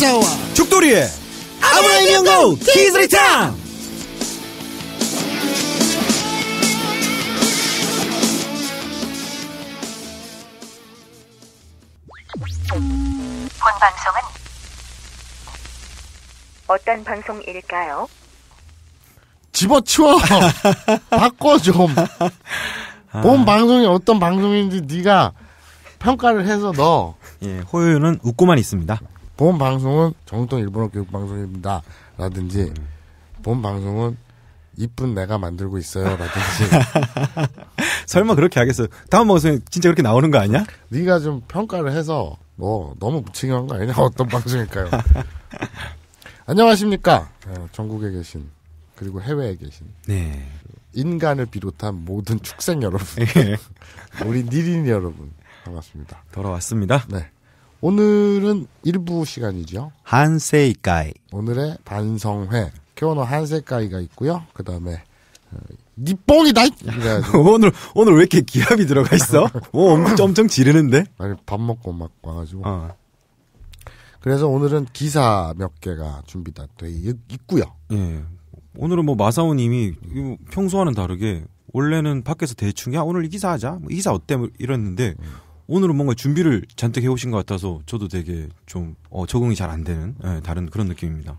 시사와 죽돌이의 아브라함 연구 키즈리탕 본 방송은 어떤 방송일까요? 집어치워 바꿔 좀. 아. 방송이 어떤 방송인지 네가 평가를 해서 너. 예, 호요는 요 웃고만 있습니다. 본 방송은 정통 일본어 교육 방송입니다. 라든지 음. 본 방송은 이쁜 내가 만들고 있어요. 라든지. 설마 그렇게 하겠어? 다음 방송에 진짜 그렇게 나오는 거 아니야? 네가 좀 평가를 해서 뭐 너무 무책임 한거 아니냐? 어떤 방송일까요? 안녕하십니까? 어, 전국에 계신 그리고 해외에 계신 네. 인간을 비롯한 모든 축생 여러분, 예. 우리 니린 여러분 반갑습니다. 돌아왔습니다. 네. 오늘은 일부 시간이죠. 한세이까이. 오늘의 반성회. 케오노 한세까이가 있고요. 그 다음에 어, 니 뽕이다. 오늘 오늘 왜 이렇게 기합이 들어가 있어? 오, 어, 엄청, 엄청 지르는데. 아니 밥 먹고 막 와가지고. 어. 그래서 오늘은 기사 몇 개가 준비가 돼 있고요. 예. 오늘은 뭐 마사오님이 평소와는 다르게 원래는 밖에서 대충 야 오늘 이 기사 하자 뭐이 기사 어때 뭐 이랬는데 음. 오늘은 뭔가 준비를 잔뜩 해오신 것 같아서 저도 되게 좀 어, 적응이 잘 안 되는 네, 다른 그런 느낌입니다.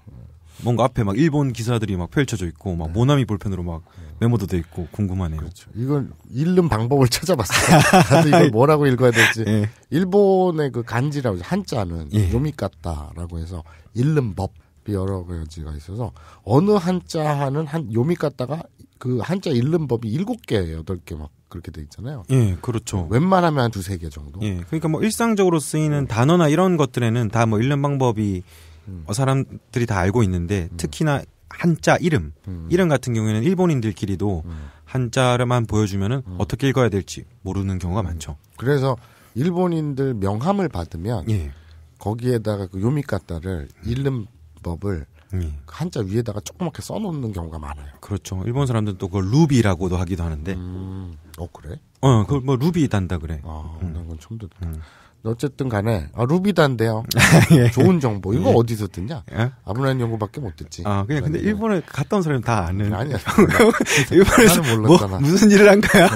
뭔가 앞에 막 일본 기사들이 막 펼쳐져 있고 막 네. 모나미 볼펜으로 막 네. 메모도 돼 있고 궁금하네요. 그렇죠. 이건 읽는 방법을 찾아봤어요. 이걸 뭐라고 읽어야 될지. 네. 일본의 그 간지라고 한자는 예. 요미카타라고 해서 읽는 법. 여러 가지가 있어서 어느 한자 하는 한 요미카타가 그 한자 읽는 법이 일곱 개, 여덟 개 막 그렇게 돼 있잖아요. 예, 그렇죠. 웬만하면 한 두세 개 정도. 예, 그러니까 뭐 일상적으로 쓰이는 단어나 이런 것들에는 다 뭐 읽는 방법이 음. 어, 사람들이 다 알고 있는데 음. 특히나 한자 이름, 음. 이름 같은 경우에는 일본인들끼리도 음. 한자만 보여주면은 음. 어떻게 읽어야 될지 모르는 경우가 음. 많죠. 그래서 일본인들 명함을 받으면 예. 거기에다가 그 요미카타를 읽는 법을 음. 그 한자 위에다가 조그맣게 써놓는 경우가 많아요. 그렇죠. 일본 사람들은 또 그걸 루비라고도 하기도 하는데. 음, 어 그래? 어, 그걸 뭐 루비 단다 그래. 아, 음. 난건 처음 듣다. 음. 어쨌든 간에 아, 루비 단데요. 예. 좋은 정보. 이거 예. 어디서 듣냐? 예? 아무런함 연구밖에 못 듣지. 아, 그냥 근데 일본에 갔다 온 사람이 다 아는. 아니야. 일본에서 뭐 몰랐잖아. 뭐, 무슨 일을 한 거야?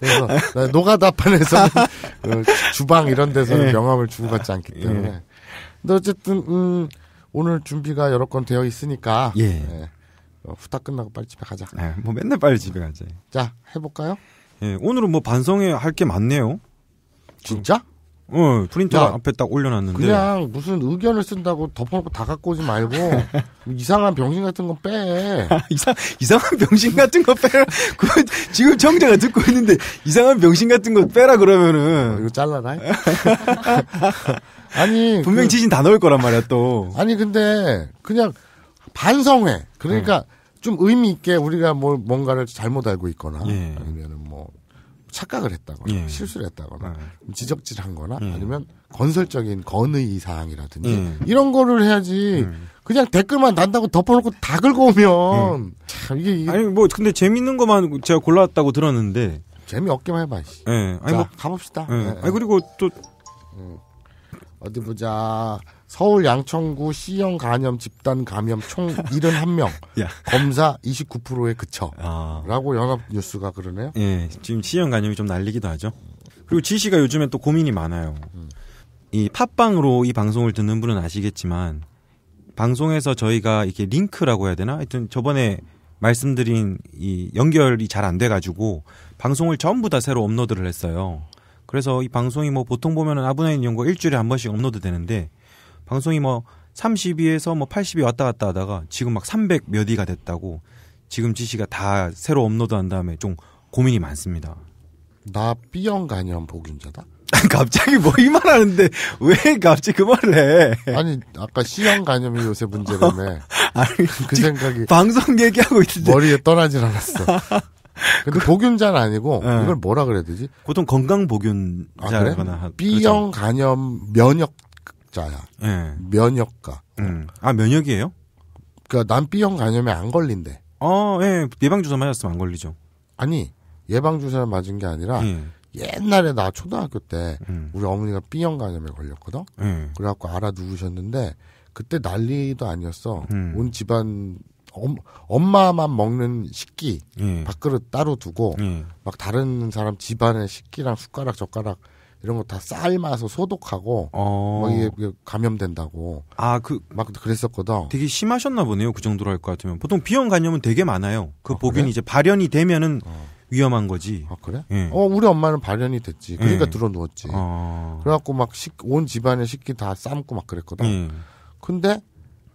네. 그래서 노가다판에서 그 주방 이런 데서 예. 명함을 주고 받지 않기 예. 때문에. 근데 어쨌든 음 오늘 준비가 여러 건 되어 있으니까 예. 예. 어, 후딱 끝나고 빨리 집에 가자. 예, 뭐 맨날 빨리 집에 가자자 해볼까요? 예, 오늘은 뭐 반성해 할게 많네요. 진짜? 어, 프린터 야, 앞에 딱 올려놨는데. 그냥 무슨 의견을 쓴다고 덮어놓고 다 갖고 오지 말고, 뭐 이상한 병신 같은 거 빼. 이상, 이상한 병신 같은 거 빼라. 그, 지금 청자가 듣고 있는데, 이상한 병신 같은 거 빼라 그러면은. 어, 이거 잘라라. 아니. 분명히 그 지진 다 넣을 거란 말이야, 또. 아니, 근데, 그냥, 반성회. 그러니까, 네. 좀 의미 있게 우리가 뭐, 뭔가를 잘못 알고 있거나, 예. 아니면 뭐, 착각을 했다거나 예. 실수를 했다거나 예. 네. 지적질한 거나 예. 아니면 건설적인 건의 사항이라든지 예. 이런 거를 해야지 예. 그냥 댓글만 난다고 덮어놓고 다 긁어오면 예. 참 이게, 이게, 아니 뭐 근데 재밌는 것만 제가 골라왔다고 들었는데 재미없게만 해봐 씨. 예. 아니 자, 뭐 가봅시다 예. 아니 그리고 또 음. 어디 보자 서울 양천구 C형 간염 집단 감염 총 71명 검사 29%에 그쳐라고 아. 연합뉴스가 그러네요. 예, 지금 C형 간염이 좀 날리기도 하죠. 그리고 지 씨가 요즘에 또 고민이 많아요. 음. 이 팟빵으로 이 방송을 듣는 분은 아시겠지만 방송에서 저희가 이렇게 링크라고 해야 되나? 하여튼 저번에 말씀드린 이 연결이 잘 안 돼가지고 방송을 전부 다 새로 업로드를 했어요. 그래서 이 방송이 뭐 보통 보면은 아브나인 연구 일주일에 한 번씩 업로드 되는데 방송이 뭐 30위에서 뭐 80위 왔다 갔다 하다가 지금 막 300몇 위가 됐다고 지금 지시가 다 새로 업로드한 다음에 좀 고민이 많습니다. 나 B형 간염 보균자다? 갑자기 뭐 이 말하는데 왜 갑자기 그 말을 해? 아니 아까 C형 간염이 요새 문제라며. 아니 그 생각이 방송 얘기하고 있는데 머리에 떠나질 않았어. 근데 그... 보균자는 아니고 네. 이걸 뭐라 그래야 되지? 보통 건강 보균자거나 아, 그래? B형 그렇죠? 간염 면역 자야 네. 예. 면역가. 음. 아 면역이에요? 그니까난 B형 간염에 안 걸린대. 어, 예. 예방 주사 맞았으면 안 걸리죠. 아니 예방 주사를 맞은 게 아니라 예. 옛날에 나 초등학교 때 음. 우리 어머니가 B형 간염에 걸렸거든. 음. 그래갖고 알아 누우셨는데 그때 난리도 아니었어. 음. 온 집안 엄, 엄마만 먹는 식기 예. 밥그릇 따로 두고 막 다른 사람 집안의 식기랑 숟가락 젓가락 이런 거 다 삶아서 소독하고 어. 막 뭐 이게 감염된다고 아그 막 그랬었거든. 되게 심하셨나 보네요. 그 정도로 할 것 같으면 보통 비형 간염은 되게 많아요. 그 아, 보균이 그래? 이제 발현이 되면은 어. 위험한 거지. 아 그래? 예. 어 우리 엄마는 발현이 됐지. 그러니까 예. 들어 누웠지. 어. 그래갖고 막 온집안에 식기 다 삶고 막 그랬거든. 예. 근데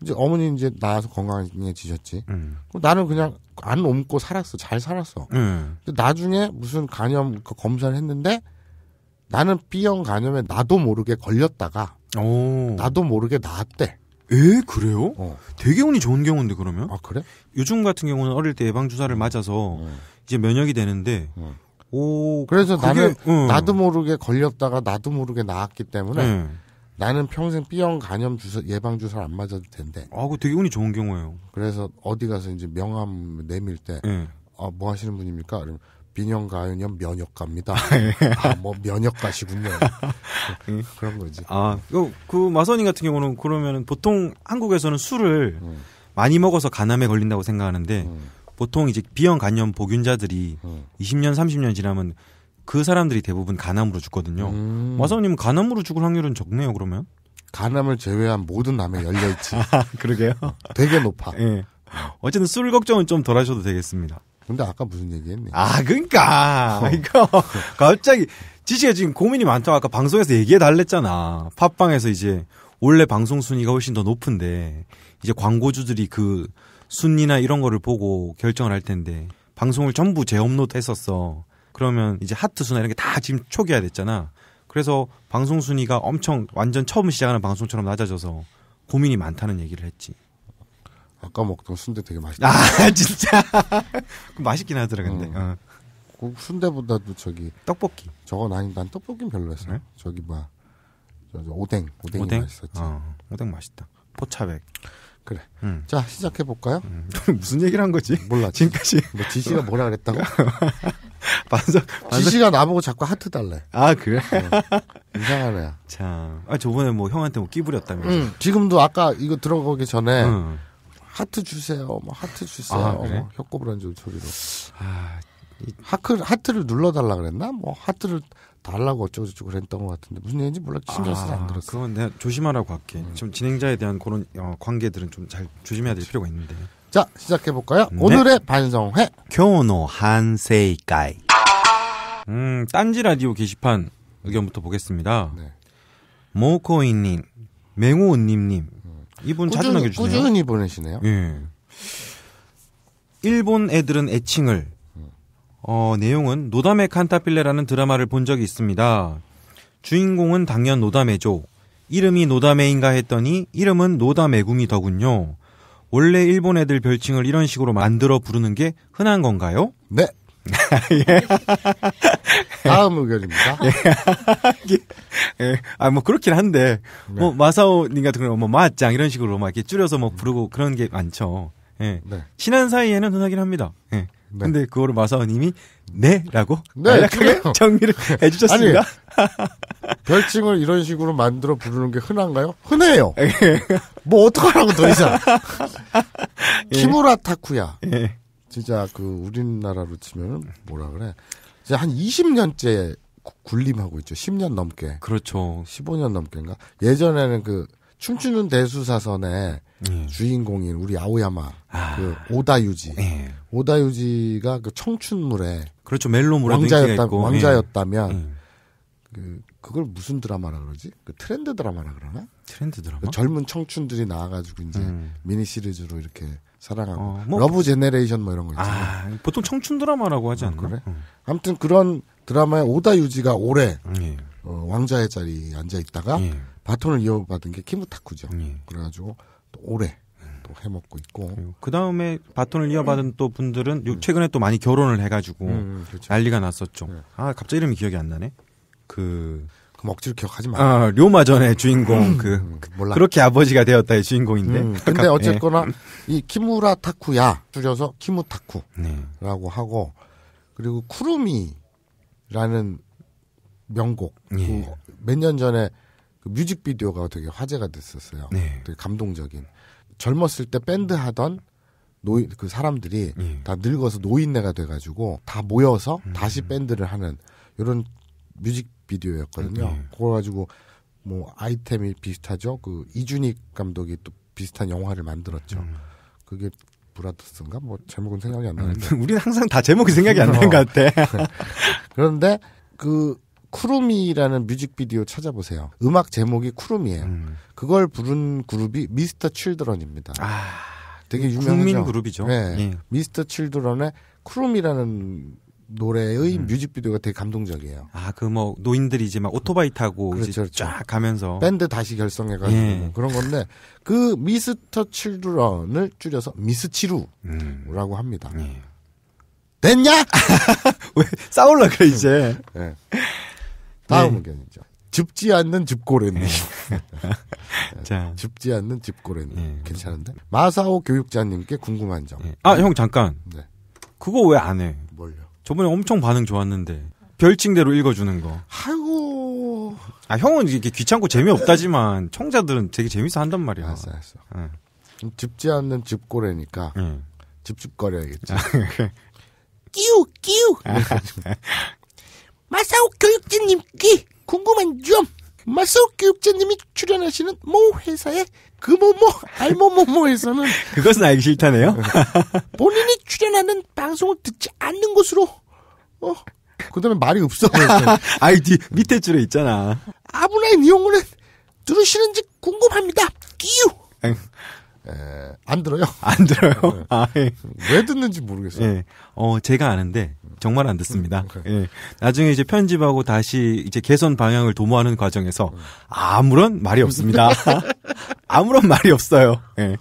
이제 어머니 이제 나와서 건강해지셨지. 음. 그 나는 그냥 안 옮고 살았어. 잘 살았어. 음. 근데 나중에 무슨 간염 그 검사를 했는데 나는 B형 간염에 나도 모르게 걸렸다가 오. 나도 모르게 나았대. 에 그래요? 어. 되게 운이 좋은 경우인데 그러면? 아 그래? 요즘 같은 경우는 어릴 때 예방 주사를 맞아서 음. 이제 면역이 되는데. 음. 오 그래서 그게, 나는 음. 나도 모르게 걸렸다가 나도 모르게 나았기 때문에 네. 나는 평생 B형 간염 주사 예방 주사를 안 맞아도 된대. 아, 그 되게 운이 좋은 경우예요. 그래서 어디 가서 이제 명함 내밀 때, 네. 아뭐 하시는 분입니까? 그러면 비영가염면역가입니다 네. 아, 뭐 면역가시군요. 음. 그런 거지. 아, 그, 그 마선인 같은 경우는 그러면 보통 한국에서는 술을 응. 음. 많이 먹어서 간암에 걸린다고 생각하는데 응. 음. 보통 이제 비형 간염 보균자들이 20년 30년 지나면 그 사람들이 대부분 간암으로 죽거든요. 음. 마선님은 간암으로 죽을 확률은 적네요, 그러면? 간암을 제외한 모든 암에 열려 있지. 그러게요. 되게 높아. 예. 네. 어쨌든 술 걱정은 좀 덜하셔도 되겠습니다. 근데 아까 무슨 얘기했니? 아, 그니까 그러니까 어. 아, 갑자기 지지가 지금 고민이 많다고 아까 방송에서 얘기해 달랬잖아. 팟빵에서 이제 원래 방송 순위가 훨씬 더 높은데 이제 광고주들이 그 순위나 이런 거를 보고 결정을 할 텐데 방송을 전부 재업로드 했었어. 그러면 이제 하트 수나 이런 게 다 지금 초기화 됐잖아. 그래서 방송 순위가 엄청 완전 처음 시작하는 방송처럼 낮아져서 고민이 많다는 얘기를 했지. 아까 먹던 순대 되게 맛있다. 아 진짜. 맛있긴 하더라 근데. 어. 어. 그 순대보다도 저기 떡볶이. 저건 아닌 난 떡볶이는 별로였어. 네? 저기 뭐야. 저 오뎅 오뎅이 오뎅? 맛있었지. 어, 오뎅 맛있다. 포차백. 그래. 음. 자 시작해 볼까요? 음. 무슨 얘기를 한 거지? 몰라. 지금까지 뭐 지시가 뭐라 그랬다고? 반석, 반석. 지시가 나보고 자꾸 하트 달래. 아 그래? 어. 이상하네. 참. 아 저번에 뭐 형한테 뭐 끼부렸다면서. 음, 지금도 아까 이거 들어가기 전에 음. 하트 주세요. 뭐 하트 주세요. 아, 그래? 뭐 혀꼬부란지 소로 아, 이... 하트를 눌러 달라 그랬나? 뭐 하트를 달라고 어쩌고저쩌고 그랬던 것 같은데 무슨 얘기인지 몰라 신경 쓰지 않더라. 었어 그건 내가 조심하라고 할게. 음. 지금 진행자에 대한 그런 어, 관계들은 좀 잘 조심해야 될 필요가 있는데. 자 시작해 볼까요? 네. 오늘의 반성회. 교노 한세이가이. 음, 딴지 라디오 게시판 의견부터 보겠습니다. 네. 모코이님, 맹호님님, 이분 꾸준, 자주 남겨주네요. 꾸준히 보내시네요. 예. 일본 애들은 애칭을 어, 내용은 노담의 칸타필레라는 드라마를 본 적이 있습니다. 주인공은 당연 노담애죠. 이름이 노담애인가 했더니 이름은 노담애구미더군요. 원래 일본 애들 별칭을 이런 식으로 만들어 부르는 게 흔한 건가요? 네. 예. 다음 의견입니다. 예. 예. 아, 뭐, 그렇긴 한데, 네. 뭐, 마사오님 같은 경우는 뭐, 마짱 이런 식으로 막 이렇게 줄여서 뭐 부르고 그런 게 많죠. 예. 네. 친한 사이에는 흔하긴 합니다. 예. 네. 근데 그거를 마사오님이 네라고 네, 약하게 네, 정리를 해주셨습니다. 별칭을 이런 식으로 만들어 부르는 게 흔한가요? 흔해요. 예. 뭐 어떡하라고 더 이상. 예. 키무라 타쿠야. 예. 진짜 그 우리나라로 치면 뭐라 그래? 이제 한 20년째 군림하고 있죠. 10년 넘게. 그렇죠. 15년 넘게인가? 예전에는 그 춤추는 대수사선의 음. 주인공인 우리 아오야마 아. 그 오다유지. 예. 오다유지가 그 청춘물에 그렇죠. 멜로물에 왕자였다, 왕자였다면 예. 예. 그 그걸 무슨 드라마라 그러지? 그 트렌드 드라마라 그러나? 트렌드 드라마? 그 젊은 청춘들이 나와가지고 이제 음. 미니 시리즈로 이렇게 사랑하고 어, 뭐, 러브 제네레이션 뭐 이런 거 있잖아요. 아, 보통 청춘 드라마라고 하지 아, 않나? 아, 그래? 응. 어. 아무튼 그런 드라마에 오다 유지가 오래 예. 어, 왕자의 자리에 앉아 있다가 예. 바톤을 이어받은 게 키무타쿠죠. 예. 그래가지고 또 오래 또 해먹고 있고 그 다음에 바톤을 이어받은 또 분들은 요, 최근에 또 많이 결혼을 해가지고 음, 음 그렇죠. 난리가 났었죠. 네. 아 갑자기 이름이 기억이 안 나네. 그 그럼 억지로 기억하지 마. 아, 료마전의 주인공 음, 그 음, 몰라. 그렇게 아버지가 되었다의 주인공인데. 음, 근데 어쨌거나 예. 이 키무라 타쿠야 줄여서 키무타쿠라고 네. 하고 그리고 쿠루미라는 명곡 네. 그 몇 년 전에 그 뮤직비디오가 되게 화제가 됐었어요. 네. 되게 감동적인. 젊었을 때 밴드 하던 노인 그 사람들이 예. 다 늙어서 노인네가 돼가지고 다 모여서 음. 다시 밴드를 하는 이런 뮤직 비디오였거든요. 음, 네. 그걸 가지고 뭐 아이템이 비슷하죠. 그 이준익 감독이 또 비슷한 영화를 만들었죠. 음. 그게 브라더스인가? 뭐 제목은 생각이 안 음, 나는데. 우리는 항상 다 제목이 생각이 안 나는 어. 것 같아. 그런데 그 쿠루미라는 뮤직비디오 찾아보세요. 음악 제목이 쿠루미예요. 음. 그걸 부른 그룹이 미스터 칠드런입니다. 아, 되게 그 유명한 국민 그룹이죠. 네. 예. 미스터 칠드런의 쿠루미라는 노래의 음. 뮤직비디오가 되게 감동적이에요. 아, 그 뭐 노인들이지만 오토바이 타고 그렇죠, 그렇죠. 쫙 가면서 밴드 다시 결성해 가지고 예. 뭐 그런 건데 그 미스터 칠드런을 줄여서 미스치루라고 음. 합니다. 예. 됐냐? 왜 싸울라 그래 이제. 네. 다음 네. 의견이죠. 줍지 않는 줍고래님. 예. 자. 줍지 않는 줍고래님. 네. 괜찮은데? 마사오 교육자님께 궁금한 점. 아, 형 잠깐. 네. 그거 왜 안 해? 저번에 엄청 반응 좋았는데 별칭대로 읽어주는 거. 아이고. 아 형은 이렇게 귀찮고 재미없다지만 청자들은 되게 재밌어 한단 말이야. 알았어, 알았어. 응. 짚지 않는 집고래니까 응. 집집거려야겠지. 아, 끼우 끼우. 아. 마사오 교육자님 끼 궁금한 점. 마사오 교육자님이 출연하시는 모 회사의 그뭐뭐 알뭐뭐뭐에서는 그것은 알기 싫다네요. 본인이 출연하는 방송을 듣지 않는 것으로 어 그다음에 말이 없어. 아이 디 밑에 줄에 있잖아. 아브라함 이용우는 들으시는지 궁금합니다. 끼유. 에, 예. 안 들어요? 안 들어요. 네. 아, 예. 왜 듣는지 모르겠어요. 예. 어, 제가 아는데 정말 안 듣습니다. 음, 예. 나중에 이제 편집하고 다시 이제 개선 방향을 도모하는 과정에서 음. 아무런 말이 없습니다. 아무런 말이 없어요. 예.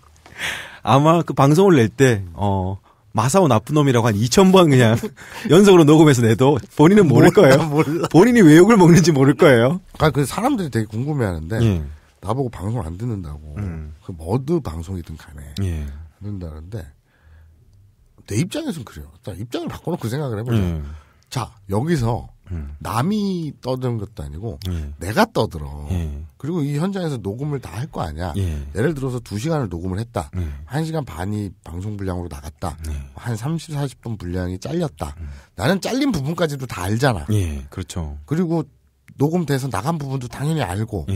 아마 그 방송을 낼 때 어, 마사오 나쁜 놈이라고 한 2,000번 그냥 연속으로 녹음해서 내도 본인은 모를 몰라, 거예요. 몰라. 본인이 왜 욕을 먹는지 모를 거예요. 그러니까 그 사람들이 되게 궁금해 하는데 예. 나보고 방송 안 듣는다고. 음. 그럼 어느 방송이든 간에. 예. 듣는다는데, 내 입장에서는 그래요. 입장을 바꿔놓고 생각을 해보자. 음. 예. 자, 여기서 음. 남이 떠드는 것도 아니고 예. 내가 떠들어. 예. 그리고 이 현장에서 녹음을 다 할 거 아니야. 예. 를 들어서 두시간을 녹음을 했다. 예. 한시간 반이 방송 분량으로 나갔다. 예. 한 30, 40분 분량이 잘렸다. 음. 나는 잘린 부분까지도 다 알잖아. 그렇죠. 그리고 녹음돼서 나간 부분도 당연히 알고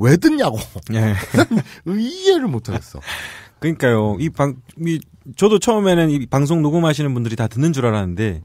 왜 듣냐고. 예. 이해를 못하겠어. 그러니까요. 이 방, 이, 저도 처음에는 이 방송 녹음하시는 분들이 다 듣는 줄 알았는데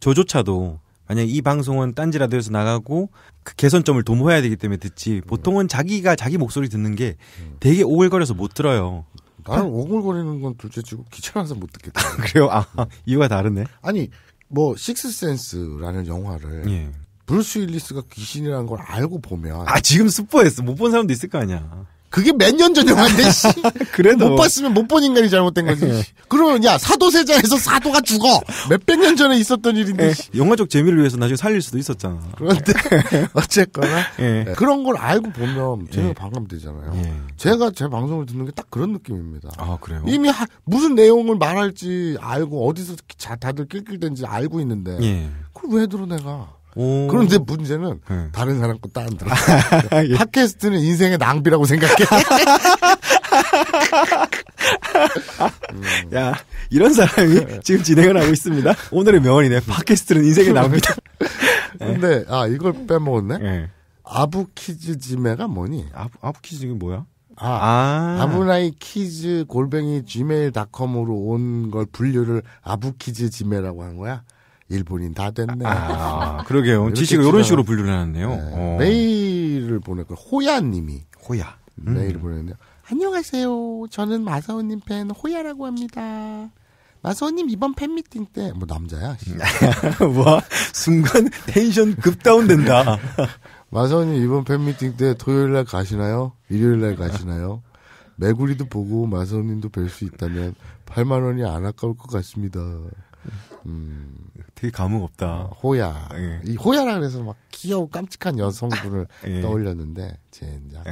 저조차도 만약 이 방송은 딴지 라도오에서 나가고 그 개선점을 도모해야 되기 때문에 듣지 보통은 자기가 자기 목소리 듣는 게 되게 오글거려서 못 들어요. 나는 오글거리는 건 둘째치고 귀찮아서 못 듣겠다. 그래요? 아 이유가 다르네. 아니 뭐 식스센스라는 영화를 예. 브루스 윌리스가 귀신이라는 걸 알고 보면 아 지금 스포했어 못 본 사람도 있을 거 아니야. 그게 몇 년 전 영화인데 씨. 그래도 못 봤으면 못 본 인간이 잘못된 거지. 네. 그러면 야 사도세자에서 사도가 죽어 몇 백 년 전에 있었던 일인데. 네. 영화적 재미를 위해서 나중에 살릴 수도 있었잖아. 그런데 어쨌거나 에. 네. 그런 걸 알고 보면 제가 반감되잖아요. 에. 제가 제 방송을 듣는 게 딱 그런 느낌입니다. 아 그래요? 이미 하, 무슨 내용을 말할지 알고 어디서 다들 낄낄댄지 알고 있는데 예. 그걸 왜 들어 내가? 오. 그런데 문제는 네. 다른 사람 거따 들어. 예. 팟캐스트는 인생의 낭비라고 생각해. 음. 야 이런 사람이 지금 진행을 하고 있습니다. 오늘의 명언이네. 팟캐스트는 인생의 낭비다. 근데 아 이걸 빼먹었네. 네. 아부키즈지메가 뭐니? 아부, 아부키즈가 뭐야? 아, 아. 부나이 키즈 골뱅이 gmail.com으로 온 걸 분류를 아부키즈 지메라고 한 거야? 일본인 다 됐네. 아, 그러게요. 지식을 이런 식으로 분류를 해놨네요. 네. 어. 메일을 보냈고 호야님이 호야 음. 메일을 보냈는데 안녕하세요. 저는 마사오님 팬 호야라고 합니다. 마서님 이번 팬미팅 때 뭐 남자야? 음. 와 순간 텐션 급 다운된다. 마서님 이번 팬미팅 때 토요일 날 가시나요? 일요일 날 가시나요? 메구리도 보고 마서님도 뵐 수 있다면 8만 원이 안 아까울 것 같습니다. 음. 되게 감흥 없다. 호야. 예. 이 호야라 그래서 막 귀여운 깜찍한 여성분을 아, 예. 떠올렸는데 젠장.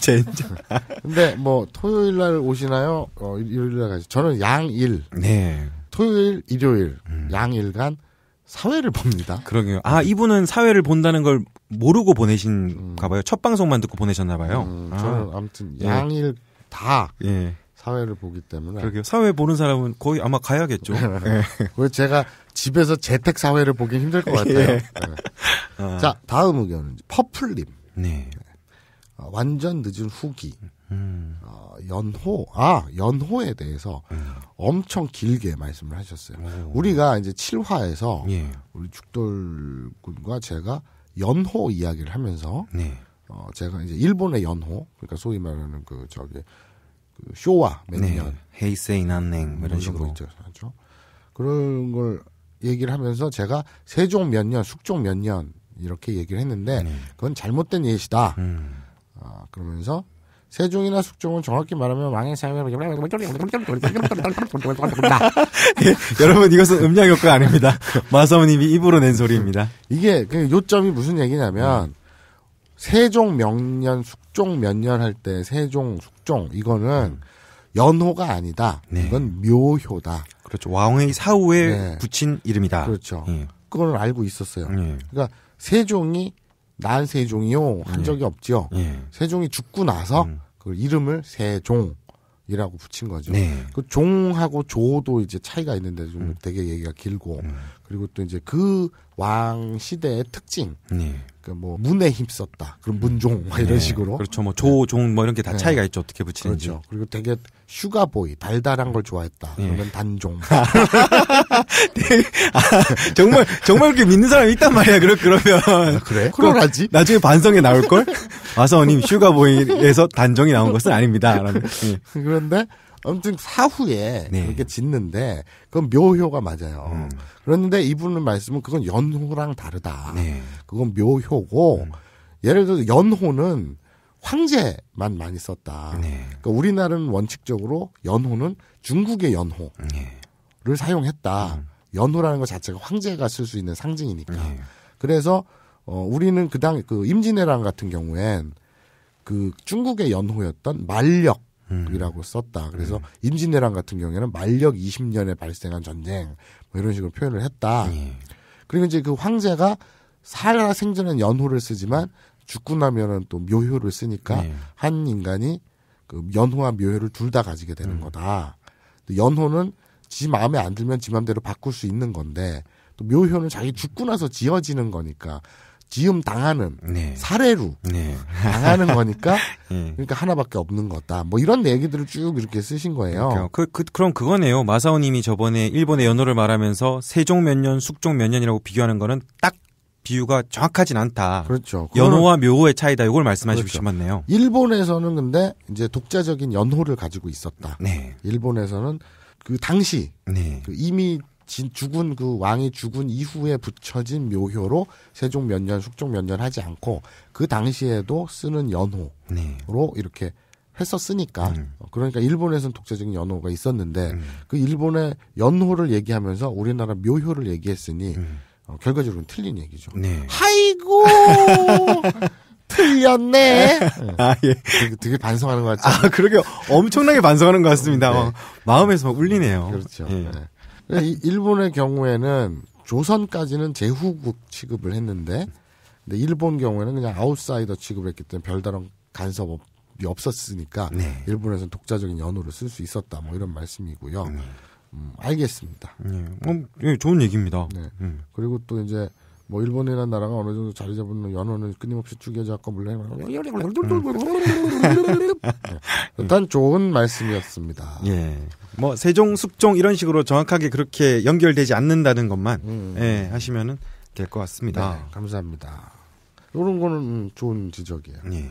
젠장. 예. 근데 뭐 토요일 날 오시나요? 어 일요일 날 가죠. 저는 양일. 네. 토요일, 일요일 음. 양일간 사회를 봅니다. 그러게요. 아 이분은 사회를 본다는 걸 모르고 보내신가 음. 봐요. 음. 첫 방송만 듣고 보내셨나 봐요. 음, 아. 저는 아. 아무튼 예. 양일 다 예. 사회를 보기 때문에. 그러게요. 사회 보는 사람은 거의 아마 가야겠죠. 그 제가 집에서 재택 사회를 보기 힘들 것 같아요. 예. 네. 아. 자, 다음 의견은 퍼플님. 네. 어, 완전 늦은 후기. 음. 어, 연호, 아, 연호에 대해서 음. 엄청 길게 말씀을 하셨어요. 오. 우리가 이제 7화에서 예. 우리 죽돌 군과 제가 연호 이야기를 하면서 네. 어, 제가 이제 일본의 연호, 그러니까 소위 말하는 그 저기 그 쇼와 매년 네. 헤이세이 난냉 음, 이런 식으로 있죠. 그렇죠. 그런 걸 얘기를 하면서 제가 세종 몇 년, 숙종 몇 년 이렇게 얘기를 했는데 네. 그건 잘못된 예시다. 음. 아, 그러면서 세종이나 숙종은 정확히 말하면 왕의 삶을 예, 여러분 이것은 음량 효과 아닙니다. 마사오님이 입으로 낸 소리입니다. 이게 그 요점이 무슨 얘기냐면 네. 세종 명년 숙 숙종 몇 년 할 때 세종 숙종 이거는 연호가 아니다. 네. 이건 묘효다. 그렇죠. 왕의 사후에 네. 붙인 이름이다. 그렇죠. 예. 그걸 알고 있었어요. 예. 그러니까 세종이 난 세종이요 한 예. 적이 없지요. 예. 세종이 죽고 나서 음. 그 이름을 세종이라고 붙인 거죠. 네. 그 종하고 조도 이제 차이가 있는데 좀 음. 되게 얘기가 길고 음. 그리고 또 이제 그 왕 시대의 특징 네. 그러니까 뭐 문에 힘썼다. 그럼 문종 막 이런 네. 식으로. 그렇죠. 뭐 조종 뭐 이런 게다 네. 차이가 있죠. 어떻게 붙이는지. 그렇죠. 그리고 되게 슈가보이 달달한 걸 좋아했다. 네. 그러면 단종. 아, 정말 정말 그렇게 믿는 사람이 있단 말이야. 그러, 그러면 아, 그래? 그러라지. 나중에 반성에 나올 걸. 와서님 슈가보이에서 단종이 나온 것은 아닙니다. 예. 그런데 아무튼 사후에 네. 그렇게 짓는데 그건 묘효가 맞아요. 음. 그런데 이분은 말씀은 그건 연호랑 다르다. 네. 그건 묘효고 음. 예를 들어 서 연호는 황제만 많이 썼다. 네. 그러니까 우리나라는 원칙적으로 연호는 중국의 연호를 네. 사용했다. 음. 연호라는 것 자체가 황제가 쓸 수 있는 상징이니까. 네. 그래서 어 우리는 그당 그 임진왜란 같은 경우엔 그 중국의 연호였던 만력 이라고 음. 음. 썼다. 그래서 음. 임진왜란 같은 경우에는 만력 20년에 발생한 전쟁 뭐 이런 식으로 표현을 했다. 음. 그리고 이제 그 황제가 살아 생전엔 연호를 쓰지만 죽고 나면은 또 묘효를 쓰니까 음. 한 인간이 그 연호와 묘효를 둘 다 가지게 되는 음. 거다. 연호는 지 마음에 안 들면 지 마음대로 바꿀 수 있는 건데 또 묘효는 자기 죽고 나서 지어지는 거니까 지음 당하는 네. 사례로 네. 당하는 거니까 네. 그러니까 하나밖에 없는 거다. 뭐 이런 얘기들을 쭉 이렇게 쓰신 거예요. 그렇죠. 그, 그, 그럼 그거네요. 마사오님이 저번에 일본의 연호를 말하면서 세종 몇 년, 숙종 몇 년이라고 비교하는 거는 딱 비유가 정확하진 않다. 그렇죠. 연호와 묘호의 차이다. 이걸 말씀하시고 그렇죠. 싶었네요. 일본에서는 근데 이제 독자적인 연호를 가지고 있었다. 네. 일본에서는 그 당시 네. 그 이미 진, 죽은 그 왕이 죽은 이후에 붙여진 묘효로 세종 몇 년, 숙종 몇 년 하지 않고 그 당시에도 쓰는 연호로 네. 이렇게 했었으니까 음. 어, 그러니까 일본에서는 독자적인 연호가 있었는데 음. 그 일본의 연호를 얘기하면서 우리나라 묘효를 얘기했으니 음. 어, 결과적으로는 틀린 얘기죠. 네. 아이고 틀렸네. 네. 아 예. 되게, 되게, 반성하는 것 같죠. 아 그러게 엄청나게 반성하는 것 같습니다. 네. 어, 마음에서 울리네요. 그렇죠. 예. 네. 네, 일본의 경우에는 조선까지는 제후국 취급을 했는데 근데 일본 경우에는 그냥 아웃사이더 취급을 했기 때문에 별다른 간섭 이 없었으니까 네. 일본에서는 독자적인 연호를 쓸 수 있었다 뭐 이런 말씀이고요. 네. 음, 알겠습니다. 네. 어, 좋은 얘기입니다. 네. 음. 그리고 또 이제 뭐 일본이라는 나라가 어느 정도 자리 잡은 연호는 끊임없이 죽여잡고 물론 일단 음. 음. 네. 좋은 말씀이었습니다. 예. 뭐 세종, 숙종 이런 식으로 정확하게 그렇게 연결되지 않는다는 것만 음. 음. 예, 하시면은 될 것 같습니다. 네, 감사합니다. 이런 거는 좋은 지적이에요. 예.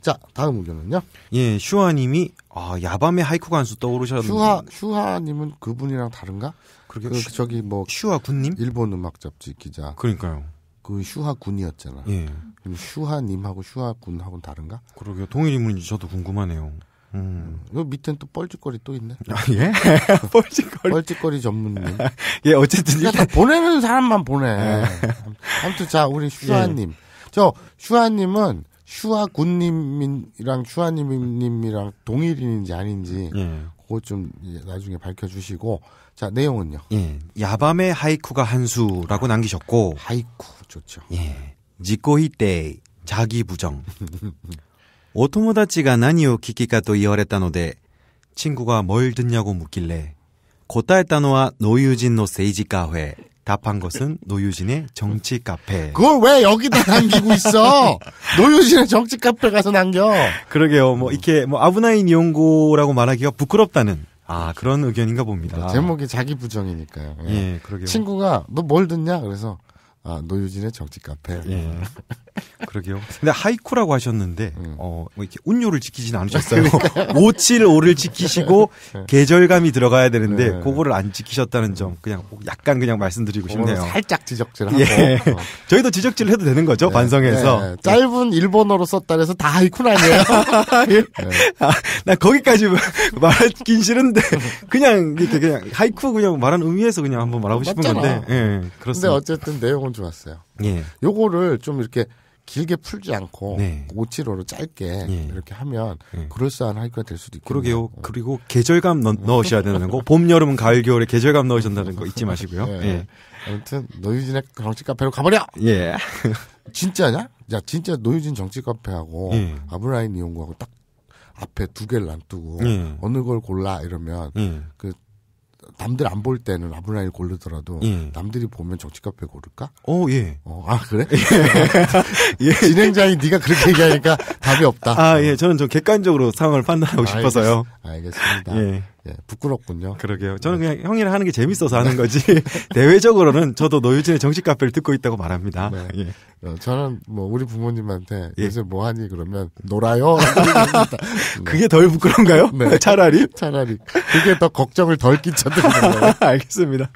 자, 다음 의견은요? 예, 슈아님이 아, 야밤에 하이쿠 간수 떠오르셨는데 슈아 슈아님은 그분이랑 다른가? 그렇게 그, 슈, 저기 뭐 슈아 군님? 일본 음악 잡지 기자. 그러니까요. 그 슈아 군이었잖아. 예. 슈아님하고 슈아 군하고는 다른가? 그러게요. 동일 인물인지 저도 궁금하네요. 음. 그 밑엔 또 뻘짓거리 또 있네. 아, 예? 뻘짓거리. 뻘짓거리 전문님. 예, 어쨌든. 그러 그러니까 일단... 보내는 사람만 보내. 예. 아무튼 자, 우리 슈아님. 예. 저, 슈아님은 슈아군님이랑 슈아님님이랑 동일인지 아닌지. 예. 그거 좀 나중에 밝혀주시고. 자, 내용은요. 예. 야밤의 하이쿠가 한 수라고 남기셨고. 하이쿠, 좋죠. 예. 지코히떼 자기 부정. お友達が何を聞きかと言われたので친구가뭘듣냐고묻길래答えたのは노유진の政治カフェ 답한 것은 노유진의 정치 카페. 그걸 왜 여기다 남기고 있어? 노유진의 정치 카페 가서 남겨. 그러게요. 뭐 이렇게 뭐 아브나인 이용고라고 말하기가 부끄럽다는 아 그런 의견인가 봅니다. 제목이 자기 부정이니까요. 예, 예 그러게요. 친구가 너 뭘 듣냐? 그래서 아, 노유진의 정치 카페. 예. 음. 그러게요. 근데 하이쿠라고 하셨는데, 음. 어, 뭐 이렇게 운율을 지키진 않으셨어요. 575를 지키시고, 네. 계절감이 들어가야 되는데, 네. 그거를 안 지키셨다는 점, 음. 그냥 약간 그냥 말씀드리고 싶네요. 살짝 지적질하고. 예. 어. 저희도 지적질 해도 되는 거죠, 네. 반성해서. 네. 네. 예. 짧은 일본어로 썼다 해서 다 하이쿠는 아니에요. 예. 아, 나 거기까지 말하긴 싫은데, 그냥, 이렇게 그냥, 하이쿠 그냥 말하 의미에서 그냥 한번 말하고 싶은 맞잖아. 건데, 예. 그렇습니다. 근데 어쨌든 내용은 좋았어요. 예. 요거를 좀 이렇게 길게 풀지 않고 네. 575로 짧게 예. 이렇게 하면 예. 그럴싸한 하이크가 될 수도 있고 그러게요. 예. 그리고 계절감 넣, 으셔야 되는 거. 봄, 여름, 가을, 겨울에 계절감 넣으셨다는거 잊지 마시고요. 예. 예. 아무튼 노유진의 정치 카페로 가버려. 예. 진짜냐? 야 진짜 노유진 정치 카페하고 예. 아브라인 이용구하고 딱 앞에 두 개를 놔 두고 예. 어느 걸 골라 이러면 그 남들 안 볼 때는 아브라일 고르더라도 예. 남들이 보면 정치 카페 고를까? 어, 예. 어, 아 그래? 예. 예. 진행자이 네가 그렇게 얘기하니까 답이 없다. 아, 예. 저는 좀 객관적으로 상황을 판단하고 아, 싶어서요. 알겠, 습니다 예. 예. 부끄럽군요. 그러게요. 저는 네. 그냥 형이랑 하는 게 재밌어서 하는 네. 거지. 대외적으로는 저도 노유진의 정치 카페를 듣고 있다고 말합니다. 네. 예. 어, 저는 뭐 우리 부모님한테 예. 요새 뭐 하니 그러면 놀아요. 그게 덜 부끄러운가요? 네. 차라리 차라리 그게 더 걱정을 덜 끼쳐드리는 거 알겠습니다.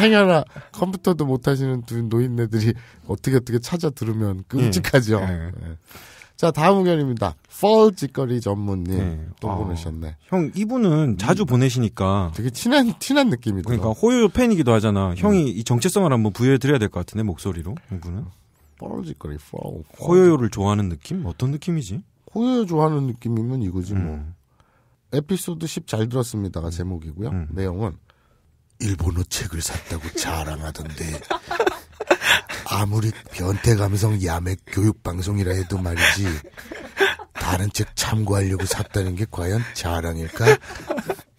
행여나 컴퓨터도 못 하시는 두 노인네들이 어떻게 어떻게 찾아 들으면 끔찍하죠. 음. 네. 자 다음 의견입니다. 펄 짓거리 전문님 네. 또 아, 보내셨네. 형 이분은 자주 음, 보내시니까 되게 친한 친한 느낌이 그러니까 들어. 그러니까 호요 팬이기도 하잖아. 형이 음. 이 정체성을 한번 부여해 드려야 될 것 같은데 목소리로 이분은. 뻘짓거리 f 호요요를 좋아하는 느낌? 어떤 느낌이지? 호요요 좋아하는 느낌이면 이거지 뭐. 음. 뭐. 에피소드 10 잘 들었습니다가 음. 제목이고요. 음. 내용은 일본어 책을 샀다고 자랑하던데 아무리 변태 감성 야매 교육 방송이라 해도 말이지 다른 책 참고하려고 샀다는 게 과연 자랑일까?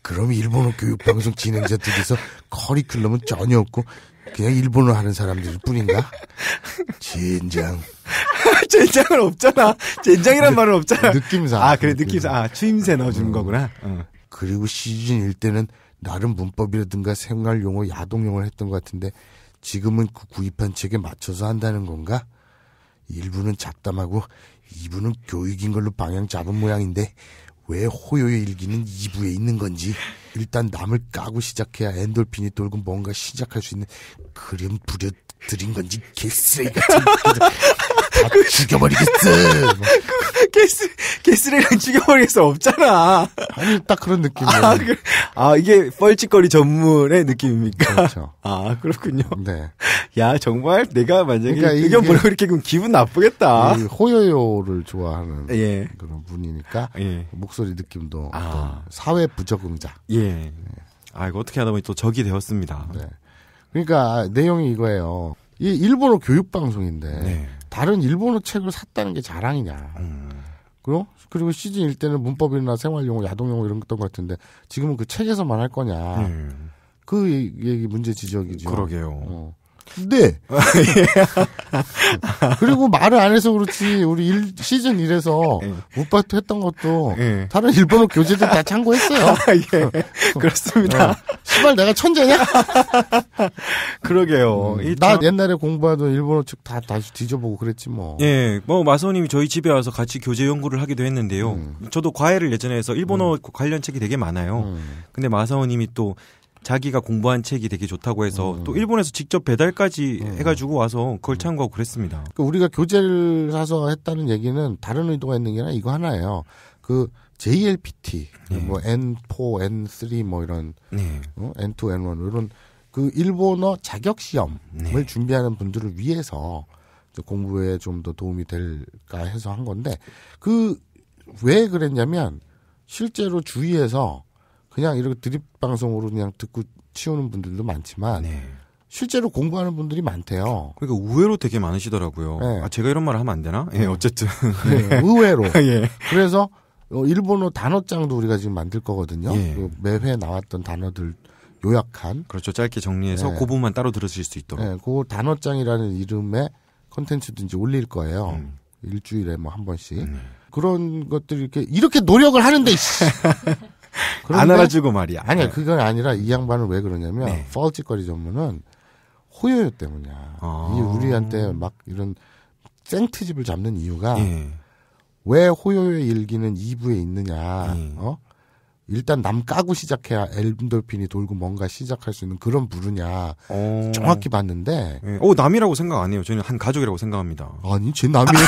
그럼 일본어 교육 방송 진행자들에서 커리큘럼은 전혀 없고 그냥 일본어 하는 사람들 뿐인가? 젠장. 젠장은 없잖아. 젠장이란 말은 없잖아. 느낌상. 아, 그래, 느낌상. 아, 추임새 넣어주는 음. 거구나. 어. 그리고 시즌 일 때는 나름 문법이라든가 생활 용어, 야동 용어를 했던 것 같은데 지금은 그 구입한 책에 맞춰서 한다는 건가? 일부는 잡담하고 이부는 교육인 걸로 방향 잡은 모양인데 왜 호요의 일기는 2부에 있는 건지 일단 남을 까고 시작해야 엔돌핀이 돌고 뭔가 시작할 수 있는 그림 부려드린 건지 개쓰레기 같은 그, 죽여버리겠어. 그, 게스, 게스레랑 죽여버릴 수 없잖아. 아니, 딱 그런 느낌이에요. 아, 그, 아, 이게 뻘짓거리 전문의 느낌입니까? 그렇죠. 아, 그렇군요. 네. 야, 정말 내가 만약에 그러니까 의견 보내고 이렇게 기분 나쁘겠다. 호요요를 좋아하는 예. 그런 분이니까. 예. 목소리 느낌도 아. 사회 부적응자. 예. 네. 아, 이거 어떻게 하다 보니 또 적이 되었습니다. 네. 그러니까 내용이 이거예요. 이 일본어 교육 방송인데 네. 다른 일본어 책을 샀다는 게 자랑이냐. 음. 그리고 그리고 시즌 1 때는 문법이나 생활용어, 야동용어 이런 것던 것 같은데 지금은 그 책에서만 할 거냐. 음. 그 얘기 문제 지적이죠. 그러게요. 어. 근데 네. 그리고 말을 안 해서 그렇지 우리 일, 시즌 1에서 예. 우파트 했던 것도 예. 다른 일본어 교재들 다 참고했어요. 아, 예. 그렇습니다. 시발 어. 내가 천재냐? 그러게요. 음, 나 참... 옛날에 공부하던 일본어 책 다 다시 뒤져보고 그랬지 뭐. 예, 뭐마사오님이 저희 집에 와서 같이 교재 연구를 하기도 했는데요. 음. 저도 과외를 예전에 해서 일본어 음. 관련 책이 되게 많아요. 음. 근데 마사오님이또 자기가 공부한 책이 되게 좋다고 해서 음. 또 일본에서 직접 배달까지 음. 해가지고 와서 그걸 음. 참고하고 그랬습니다. 그 우리가 교재를 사서 했다는 얘기는 다른 의도가 있는 게 아니라 이거 하나예요. 그 JLPT, 네. 예. 뭐 N4, N3 뭐 이런 네. 어? N2, N1 이런 그 일본어 자격 시험을 네. 준비하는 분들을 위해서 공부에 좀 더 도움이 될까 해서 한 건데 그 왜 그랬냐면 실제로 주위에서 그냥 이렇게 드립 방송으로 그냥 듣고 치우는 분들도 많지만 네. 실제로 공부하는 분들이 많대요. 그러니까 의외로 되게 많으시더라고요. 네. 아, 제가 이런 말을 하면 안 되나? 예, 네, 어쨌든 예. 의외로. 예. 그래서 어, 일본어 단어장도 우리가 지금 만들 거거든요. 예. 그 매회 나왔던 단어들 요약한. 그렇죠. 짧게 정리해서 네. 그 부분만 따로 들으실 수 있도록. 네, 그 단어장이라는 이름의 컨텐츠든지 올릴 거예요. 음. 일주일에 뭐 한 번씩. 음. 그런 것들 이렇게 이렇게 노력을 하는데 안 알아주고 말이야. 아니야, 네. 그건 아니라 이양반은왜 그러냐면 네. 펄찌거리 전문은 호요요 때문이야. 아. 이 우리한테 막 이런 생트집을 잡는 이유가 네. 왜 호요의 일기는 2부에 있느냐, 예. 어? 일단 남 까고 시작해야 엘분돌핀이 돌고 뭔가 시작할 수 있는 그런 부르냐 오. 어. 정확히 봤는데 네. 오 남이라고 생각 안 해요 저는 한 가족이라고 생각합니다 아니 제 남이에요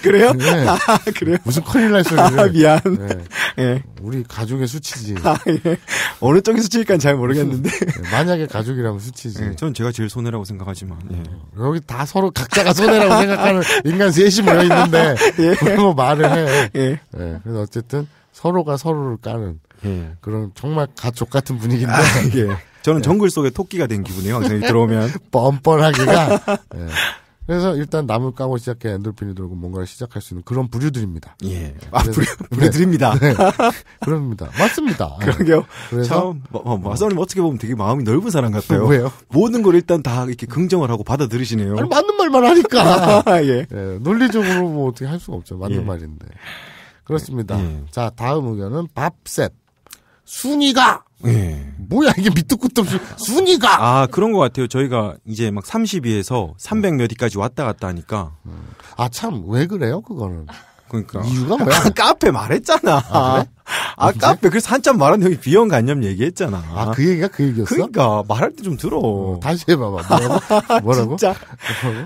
그래요 네. 아, 그래요 무슨 큰일 날 소리를 아, 미안 네. 예. 우리 가족의 수치지 아, 예. 어느 쪽이 수치일까 잘 모르겠는데 네, 만약에 가족이라면 수치지 예. 저는 제가 제일 손해라고 생각하지만 예. 어, 여기 다 서로 각자가 손해라고 생각하는 인간 셋이 모여 있는데 예. 그런 거 뭐 말을 해 예. 네, 그래서 어쨌든 서로가 서로를 까는 예. 그런 정말 가족 같은 분위기인데 아, 예. 예. 저는 정글 속에 토끼가 된 기분이에요. 항상 그 들어오면 뻔뻔하기가 예. 그래서 일단 나무 까고 시작해 엔돌핀이 돌고 뭔가를 시작할 수 있는 그런 부류들입니다. 예. 아, 부류, 네. 부류들입니다. 네. 네. 그럽니다. 맞습니다. 그러게요. 그래서 참, 마, 마, 사님 어떻게 보면 되게 마음이 넓은 사람 같아요. 왜요? 모든 걸 일단 다 이렇게 긍정을 하고 받아들이시네요. 아니, 맞는 말만 하니까. 예. 예. 논리적으로 뭐 어떻게 할 수가 없죠. 맞는 예. 말인데. 그렇습니다. 예. 자, 다음 의견은 밥셋 순위가! 예. 뭐야, 이게 밑도 끝도 없이. 순위가! 아, 그런 것 같아요. 저희가 이제 막 30위에서 300몇 위까지 왔다 갔다 하니까. 음. 아, 참, 왜 그래요, 그거는? 그러니까 이유가 뭐야? 아까 앞 말했잖아. 아, 그래? 아까 앞에 그래서 한참 말한 형이 비형 간염 얘기했잖아. 아그 얘기가 그 얘기였어? 그러니까 말할 때 좀 들어. 어, 다시 해봐봐. 뭐라고? 아, 뭐라고?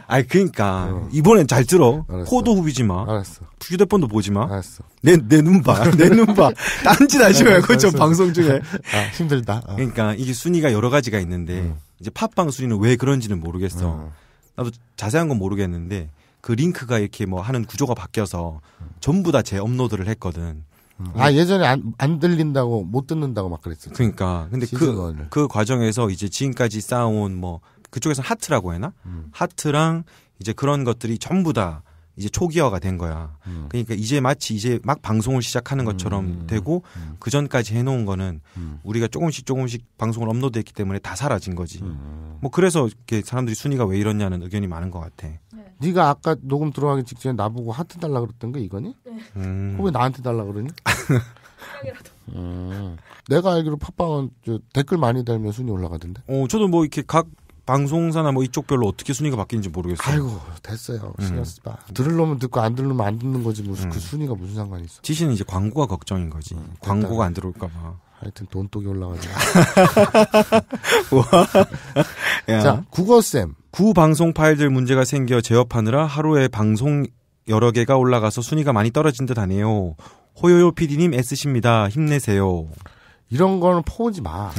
아 그러니까 어. 이번엔 잘 들어. 알았어. 코도 후비지 마. 알았어. 휴대폰도 보지 마. 알았어. 내 내 눈 봐. 내 눈 봐. 딴짓 하지 말고 좀 방송 중에. 아, 힘들다. 아. 그러니까 이게 순위가 여러 가지가 있는데 음. 이제 팟빵 순위는 왜 그런지는 모르겠어. 음. 나도 자세한 건 모르겠는데 그 링크가 이렇게 뭐 하는 구조가 바뀌어서 전부 다 재업로드를 했거든. 음. 아 예전에 안, 안 들린다고 못 듣는다고 막그랬어죠 그러니까 근데 그그 그 과정에서 이제 지금까지 쌓아온 뭐 그쪽에서 하트라고 해나 음. 하트랑 이제 그런 것들이 전부 다 이제 초기화가 된 거야. 음. 그러니까 이제 마치 이제 막 방송을 시작하는 것처럼 음. 음, 음 되고 음, 음. 그 전까지 해놓은 거는 우리가 조금씩 조금씩 방송을 업로드했기 때문에 다 사라진 거지. 뭐 그래서 이렇게 사람들이 순위가 왜 이러냐는 의견이 많은 것 같아. 네. 네가 아까 녹음 들어가기 직전에 나보고 하트 달라 그랬던 거 이거니? 네. 왜 나한테 달라 그러니? 음. 내가 알기로 팟빵은 저 댓글 많이 달면 순위 올라가던데. 어, 저도 뭐 이렇게 각 방송사나 뭐 이쪽별로 어떻게 순위가 바뀌는지 모르겠어요. 아이고 됐어요. 음. 신경 쓰지 마. 들을 놈면 듣고 안 들으면 안 듣는 거지 무슨 음. 그 순위가 무슨 상관이 있어. 지시는 이제 광고가 걱정인 거지. 음, 광고가 안 들어올까 봐. 하여튼 돈독이 올라가지고. 자 국어쌤. 구 방송 파일들 문제가 생겨 제어하느라 하루에 방송 여러 개가 올라가서 순위가 많이 떨어진 듯 하네요. 호요요 PD님 애쓰십니다. 힘내세요. 이런 거는 퍼오지 마.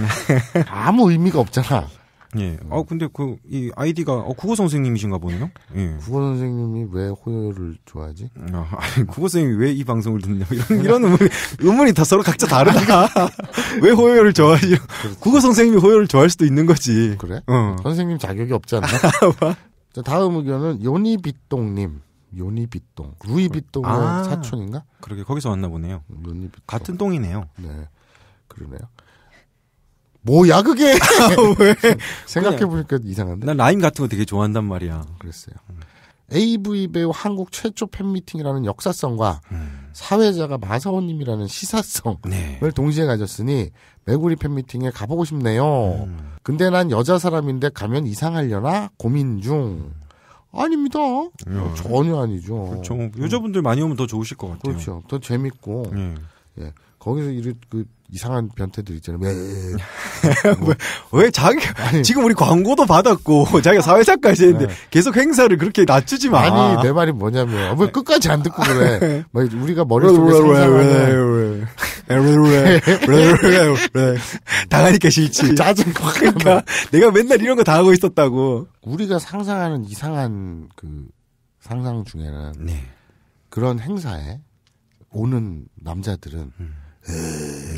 아무 의미가 없잖아. 예. 아 근데 그 이 아이디가 어, 국어 선생님이신가 보네요. 예. 국어 선생님이 왜 호요를 좋아하지? 아, 아니, 국어 선생님이 왜 이 방송을 듣냐 이런 이런 의문이, 의문이 다 서로 각자 다르다. 왜 호요를 좋아하지? 그렇죠. 국어 선생님이 호요를 좋아할 수도 있는 거지. 그래? 어. 선생님 자격이 없지 않나? 자, 다음 의견은 요니비똥님. 요니비똥. 루이비똥의 아, 사촌인가? 그러게 거기서 왔나 보네요. 음, 요니비똥. 같은 똥이네요. 네. 그러네요. 뭐야 그게? 아, 왜 생각해보니까 이상한데. 난 라임 같은 거 되게 좋아한단 말이야. 그랬어요. 음. AV 배우 한국 최초 팬미팅이라는 역사성과 음. 사회자가 마사오님이라는 시사성을 네. 동시에 가졌으니 매구리 팬미팅에 가보고 싶네요. 음. 근데 난 여자 사람인데 가면 이상하려나 고민 중. 음. 아닙니다. 예. 전혀 아니죠. 그렇죠. 여자분들 많이 오면 더 좋으실 것 같아요. 그렇죠. 더 재밌고. 예. 예. 거기서 이렇게 그 이상한 변태들 있잖아요. 왜, 뭐. 왜 자기 아니, 지금 우리 광고도 받았고 자기가 사회자까지 했는데 네. 계속 행사를 그렇게 낮추지 마. 아니 내 말이 뭐냐면 왜 아, 뭐 끝까지 안 듣고 그래. 네. 뭐 우리가 머릿속에 상 당하니까 싫지. 그 짜증 그러니까 내가 맨날 이런 거 당하고 있었다고. 우리가 상상하는 이상한 그 상상 중에는 네. 그런 행사에 오는 남자들은 음. 에이,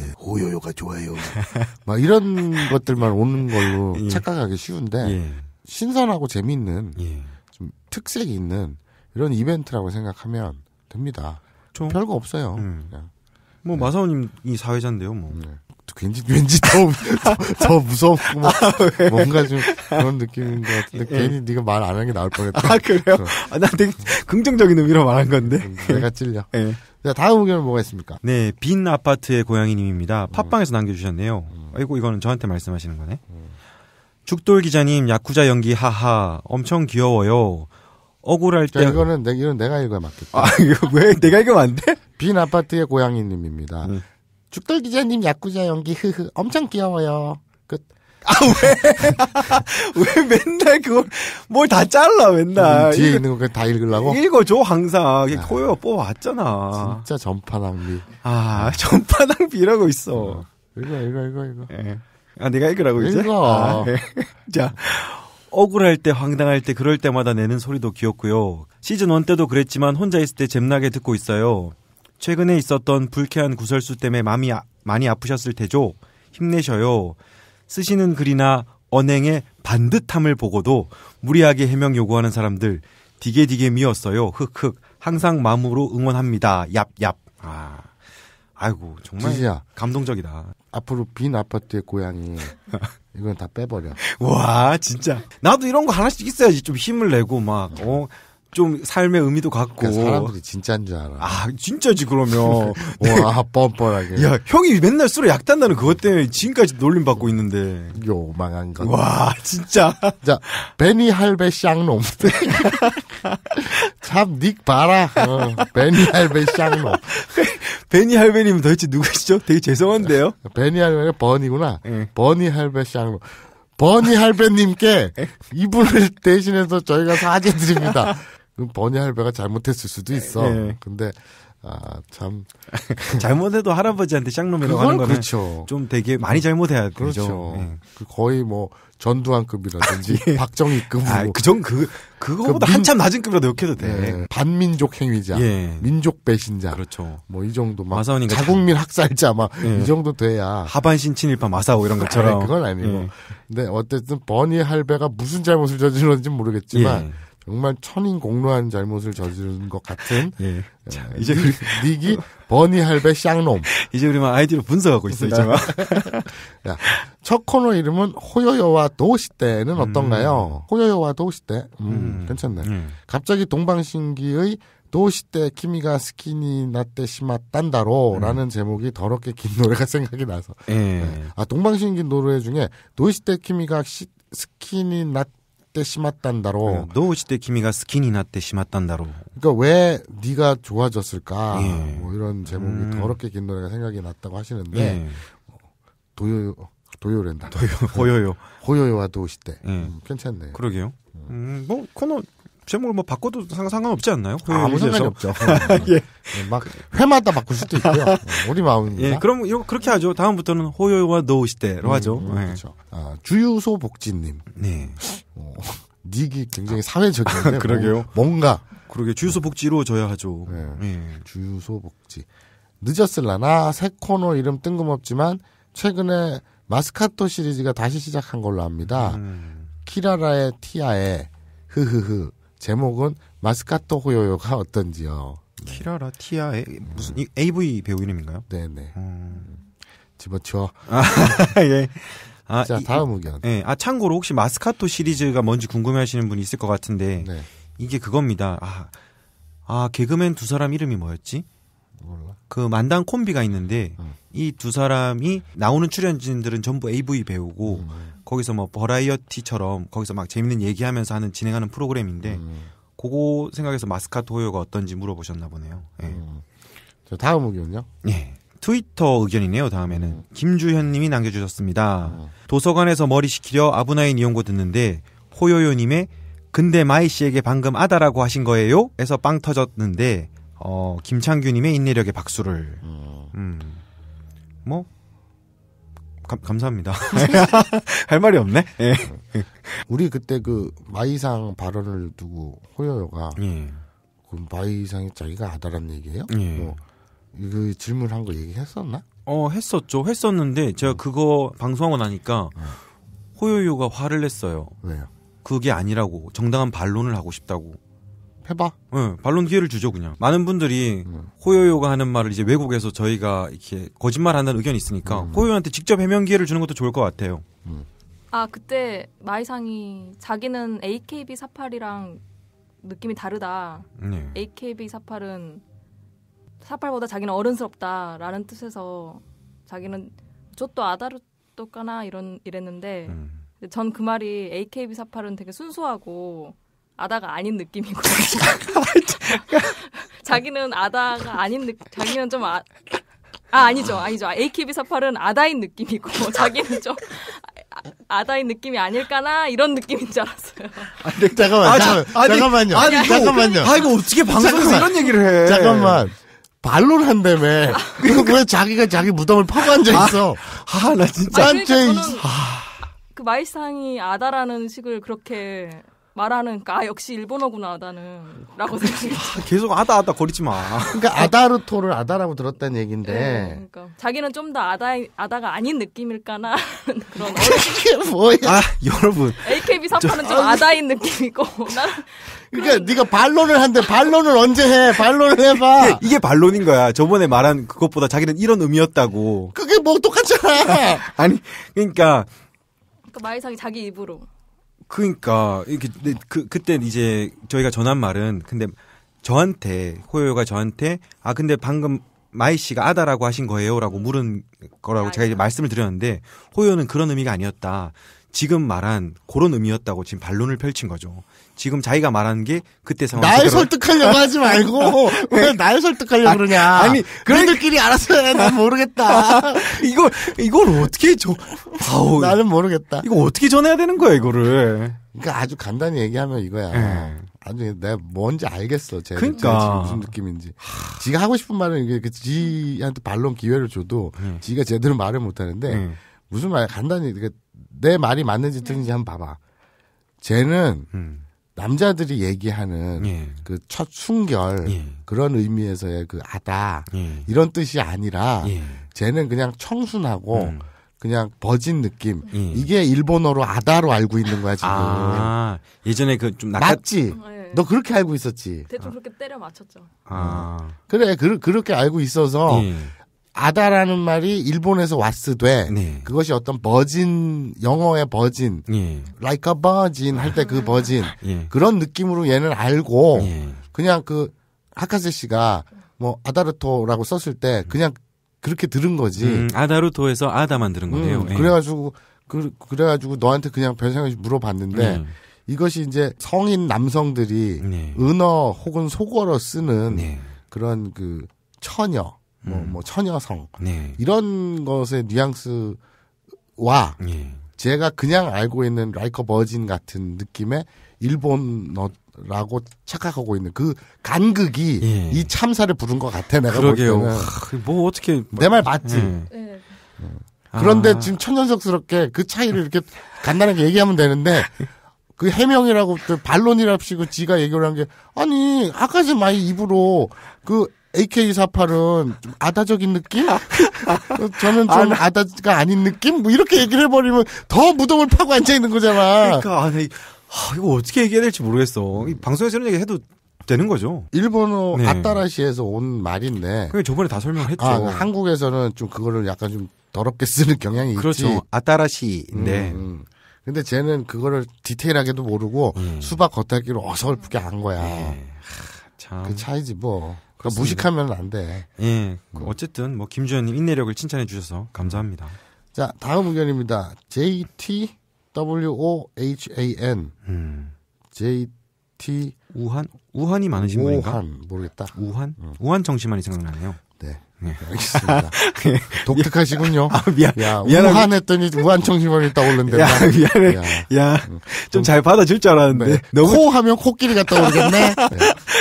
예. 오요요가 좋아요. 막 이런 것들만 오는 걸로 예. 착각하기 쉬운데 예. 신선하고 재미있는 예. 좀 특색 있는 이런 이벤트라고 생각하면 됩니다. 저... 별거 없어요. 음. 뭐 네. 마사오님이 사회자인데요, 뭐. 네. 왠지 왠지 더, 더무서운 아, 뭔가 좀 그런 느낌인 것 같은데 예. 괜히 네가 말 안 한 게 나을 뻔했다. 아 그래요? 어. 아, 나 되게 긍정적인 의미로 말한 건데. 내가 찔려. 예. 자, 다음 의견은 뭐가 있습니까? 네, 빈 아파트의 고양이님입니다. 음. 팟빵에서 남겨주셨네요. 음. 아이고, 이거는 저한테 말씀하시는 거네. 죽돌 기자님, 야쿠자 연기 하하. 엄청 귀여워요. 억울할 때. 이거는 내, 이건 내가 읽어야 맞겠다. 아, 이거 왜 내가 읽으면 안 돼? 빈 아파트의 고양이님입니다. 네. 죽돌 기자님 야쿠자 연기 흐흐 엄청 귀여워요. 아, 왜? 왜 맨날 그걸, 뭘다 잘라, 맨날. 음, 뒤에 읽, 있는 거 다 읽으려고? 읽어줘, 항상. 이게 아. 코요 뽑아왔잖아. 진짜 전파 낭비. 아, 전파 낭비라고 있어. 어, 읽어, 읽어, 읽어, 읽어. 예. 아, 내가 읽으라고 읽어. 이제? 아, 예. 자. 억울할 때, 황당할 때, 그럴 때마다 내는 소리도 귀엽고요. 시즌 1 때도 그랬지만 혼자 있을 때 잼나게 듣고 있어요. 최근에 있었던 불쾌한 구설수 때문에 마음이 아, 많이 아프셨을 테죠. 힘내셔요. 쓰시는 글이나 언행의 반듯함을 보고도 무리하게 해명 요구하는 사람들 디게 디게 미었어요. 흑흑 항상 마음으로 응원합니다. 얍얍. 아. 아이고 정말 지지야. 감동적이다. 앞으로 빈 아파트의 고양이 이건 다 빼버려. 와 진짜 나도 이런 거 하나씩 있어야지 좀 힘을 내고 막어 좀 삶의 의미도 그러니까 갖고. 그러니까 사람들이 진짜인 줄 알아. 아, 진짜지, 그러면. 와, 네. 뻔뻔하게. 야, 형이 맨날 술에 약 단다는 그것 때문에 지금까지 놀림받고 있는데. 요망한 거. 와, 진짜. 자, 베니 할베 샹놈. 참, 닉 봐라. 어, 베니 할베 샹놈. 베니 할베님 도대체 누구시죠? 되게 죄송한데요. 베니 할베는 버니구나. 응. 예. 버니 할베 샹놈. 버니 할배님께 예. 이분을 대신해서 저희가 사죄 드립니다. 그 버니 할배가 잘못했을 수도 있어. 네. 근데 아, 참. 잘못해도 할아버지한테 쌍놈이라고 하는 거는 그렇죠. 좀 되게 많이 잘못해야 되죠. 그렇죠. 네. 거의 뭐 전두환급이라든지 아, 예. 박정희급으로. 아, 뭐. 그정 그 그거보다 그 민, 한참 낮은 급이라도 욕해도 돼. 네. 반민족 행위자, 예. 민족 배신자. 그렇죠. 뭐이 정도 막 마사오니까 자국민 학살자 막이 예. 정도 돼야 하반신 친일파 마사오 이런 것처럼. 아니, 그건 아니고. 근데 어쨌든 버니 할배가 무슨 잘못을 저질렀는지 모르겠지만 정말 천인 공로한 잘못을 저지른 것 같은 예. 예. 자, 이제 우리 니기 버니 할배 쌍놈 이제 우리 막 아이디로 분석하고 있어 이제 막첫 코너 이름은 호요요와 도시대는 음. 어떤가요? 호요요와 도시대 음, 음. 괜찮네. 음. 갑자기 동방신기의 도시대 키미가 스키니 나떼 시마 딴다로라는 음. 제목이 더럽게 긴 노래가 생각이 나서 예. 네. 아 동방신기 노래 중에 도시대 키미가 시, 스키니 낫 てしまったんだろうどうして君が好きになってしま그러니까왜 네, 네가 좋아졌을까? 예. 뭐 이런 제목이 음. 더럽게 긴 노래가 생각이 났다고 하시는데 예. 도요 도요랜다. 도요 호요요. 호요요와 도시때 예. 음, 괜찮네요. 그러게요. 음, 음 뭐, この 제목을 뭐 바꿔도 상관없지 않나요? 아무 상관이 없죠. 예. 예. 예. 막 회마다 바꿀 수도 있고요. 예, 우리 마음입니다. 예, 그럼 요, 그렇게 하죠. 다음부터는 호요와 노시대로 음, 하죠. 음, 음, 네. 그렇죠. 아, 주유소 복지님. 네. 어, 닉이 굉장히 사회적인데. 그러게요. 뭔가. 그러게 주유소 복지로 줘야 하죠. 네. 예. 주유소 복지. 늦었을라나 새 코너 이름 뜬금없지만 최근에 마스카토 시리즈가 다시 시작한 걸로 합니다 음. 키라라의 티아에 흐흐흐 제목은 마스카토 호요요가 어떤지요. 네. 키라라 티아 에, 무슨 이, AV 배우 이름인가요? 네네. 음. 집어치워. 아, 예. 아, 자 다음 이, 의견. 예. 아 참고로 혹시 마스카토 시리즈가 뭔지 궁금해하시는 분 있을 것 같은데 네. 이게 그겁니다. 아, 아 개그맨 두 사람 이름이 뭐였지? 몰라. 그 만당 콤비가 있는데 어. 이두 사람이 나오는 출연진들은 전부 AV 배우고 음. 거기서 뭐 버라이어티처럼 거기서 막 재밌는 얘기하면서 하는 진행하는 프로그램인데 음. 그거 생각해서 마스카토 요가 어떤지 물어보셨나 보네요. 예. 음. 저 다음 의견요? 예. 트위터 의견이네요. 다음에는 음. 김주현님이 남겨주셨습니다. 어. 도서관에서 머리 식히려 아브나인 이용고 듣는데 호요요님의 근데 마이 씨에게 방금 아다라고 하신 거예요? 에서 빵 터졌는데 어, 김창규님의 인내력의 박수를. 음. 음. 뭐, 감, 감사합니다. 할 말이 없네. 예. 음. 우리 그때 그 마이상 발언을 두고 호여가 예. 그 마이상이 자기가 아다란 얘기예요? 예. 뭐, 그 질문 한거 얘기했었나? 어 했었죠. 했었는데 제가 음. 그거 방송하고 나니까 호요요가 화를 냈어요. 왜요? 그게 아니라고 정당한 반론을 하고 싶다고. 해봐. 응, 반론 기회를 주죠 그냥. 많은 분들이 음. 호요요가 하는 말을 이제 외국에서 저희가 이렇게 거짓말한다는 의견이 있으니까 음. 호요요한테 직접 해명 기회를 주는 것도 좋을 것 같아요. 음. 아 그때 마이상이 자기는 AKB 사팔이랑 느낌이 다르다. 네. AKB 사팔은 사팔보다 자기는 어른스럽다라는 뜻에서 자기는 저또 아다르또까나 이런 이랬는데 음. 전그 말이 AKB 사팔은 되게 순수하고 아다가 아닌 느낌이고 자기는 아다가 아닌 느 자기는 좀 아, 아 아니죠 아니죠 AKB 48은 아다인 느낌이고 자기는 좀 아, 아 다인 느낌이 아닐까나 이런 느낌인 줄 알았어요. 아, 네, 잠깐만, 아, 잠깐 아니, 잠깐만요. 아니, 아니, 뭐, 잠깐만요. 아 이거 어떻게 방송에서 잠깐만, 이런 얘기를 해? 잠깐만. 발론 한다며. 그리고 왜 자기가 자기 무덤을 파고 앉아 아, 있어? 아, 나 진짜. 아니, 그러니까 저는 그 마이상이 아다라는 식을 그렇게 말하는 까 아, 역시 일본어구나 아다는 라고 아, 생각했어 아, 계속 아다 아다 거리지 마. 그러니까 아다르토를 아다라고 들었다는 얘긴데. 네, 그러니까 자기는 좀 더 아다 아다가 아닌 느낌일까나 그런 어려... 뭐야? 아, 여러분. AKB 3파는좀아 아다인 느낌이고 나는 그러니까 네가 반론을 한데 반론을 언제 해? 반론을 해 봐. 이게 반론인 거야. 저번에 말한 그것보다 자기는 이런 의미였다고. 그게 뭐 똑같잖아. 아니, 그러니까 그러니까 마이상이 자기 입으로 그러니까 이렇게 네, 그 그때 이제 저희가 전한 말은 근데 저한테 호요가 저한테 아 근데 방금 마이 씨가 아다라고 하신 거예요라고 물은 거라고 아, 제가 이제 말씀을 드렸는데 호요는 그런 의미가 아니었다. 지금 말한 그런 의미였다고 지금 반론을 펼친 거죠. 지금 자기가 말하는 게 그때 상황. 날그대 설득하려고 하지 말고 네. 왜날 설득하려고 아, 그러냐. 아니 그런들끼리 알아서 해. 난 모르겠다. 이걸 이걸 어떻게 저 아우 나는 모르겠다. 이거 어떻게 전해야 되는 거야 이거를. 그러니까 아주 간단히 얘기하면 이거야. 네. 아주 내가 뭔지 알겠어. 제, 그러니까. 무슨 느낌인지. 하... 지가 하고 싶은 말은 이게 그 지한테 반론 기회를 줘도 음. 지가 제대로 말을 못 하는데 음. 네. 무슨 말 간단히 그러니내 말이 맞는지 틀린지 한번 봐봐. 쟤는 음. 남자들이 얘기하는 예. 그첫 순결 예. 그런 의미에서의 그 아다 예. 이런 뜻이 아니라 예. 쟤는 그냥 청순하고 음. 그냥 버진 느낌 예. 이게 일본어로 아다로 알고 있는 거야 지금 아, 예전에 그좀 낙하... 맞지 어, 예. 너 그렇게 알고 있었지 대충 그렇게 때려 맞췄죠 아. 음. 그래 그, 그렇게 알고 있어서 아다라는 말이 일본에서 왔으되 네. 그것이 어떤 버진 영어의 버진 예. like a 그 버진 할 때 그 버진 예. 그런 느낌으로 얘는 알고 예. 그냥 그 하카세 씨가 뭐 아다르토라고 썼을 때 그냥 그렇게 들은 거지 음, 아다르토에서 아다만 들은 음, 거네요. 음, 그래가지고 그, 그래가지고 너한테 그냥 변상각없 물어봤는데 음. 이것이 이제 성인 남성들이 네. 은어 혹은 속어로 쓰는 네. 그런 그 처녀 뭐, 음. 뭐 처녀성 네. 이런 것의 뉘앙스와 네. 제가 그냥 알고 있는 라이커 버진 같은 느낌의 일본어라고 착각하고 있는 그 간극이 예. 이 참사를 부른 것 같아 내가 그러게요. 볼 때는 하, 뭐 어떻게 뭐 내말 맞지? 예. 네. 그런데 아. 지금 천연석스럽게 그 차이를 이렇게 간단하게 얘기하면 되는데 그 해명이라고 또 반론이랍시고 지가 얘기를 한 게 아니 아까 지 마이 입으로 그 AK48은 좀 아다적인 느낌? 저는 좀 아, 네. 다가 아닌 느낌? 뭐 이렇게 얘기를 해버리면 더 무덤을 파고 앉아있는 거잖아. 그러니까, 아니, 아, 이거 어떻게 얘기해야 될지 모르겠어. 방송에서 는 얘기 해도 되는 거죠. 일본어 네. 아따라시에서 온 말인데. 그 저번에 다 설명했죠. 아, 한국에서는 좀 그거를 약간 좀 더럽게 쓰는 경향이 그렇죠. 있지. 아따라시인데. 음, 음. 근데 쟤는 그거를 디테일하게도 모르고 음. 수박 겉핥기로 어설프게 한 거야. 네. 하, 참. 그 차이지 뭐. 그러니까 무식하면 안 돼. 예. 그 어쨌든 뭐 김주현님 인내력을 칭찬해 주셔서 감사합니다. 자 다음 의견입니다. J T W O H A N 음. J T 우한 우한이 많으신 분인가? 우한 모르겠다. 우한 음. 우한 정신만이 생각나네요. 네. 네. 네, 알겠습니다. 독특하시군요. 아, 미안. 야, 미안하게. 우한했더니 우한청심환이 떠오른데. 야, 미안해. 야, 야. 음. 좀잘 받아줄 줄 알았는데. 네. 너무... 코 하면 코끼리 같다 오르겠네. 네.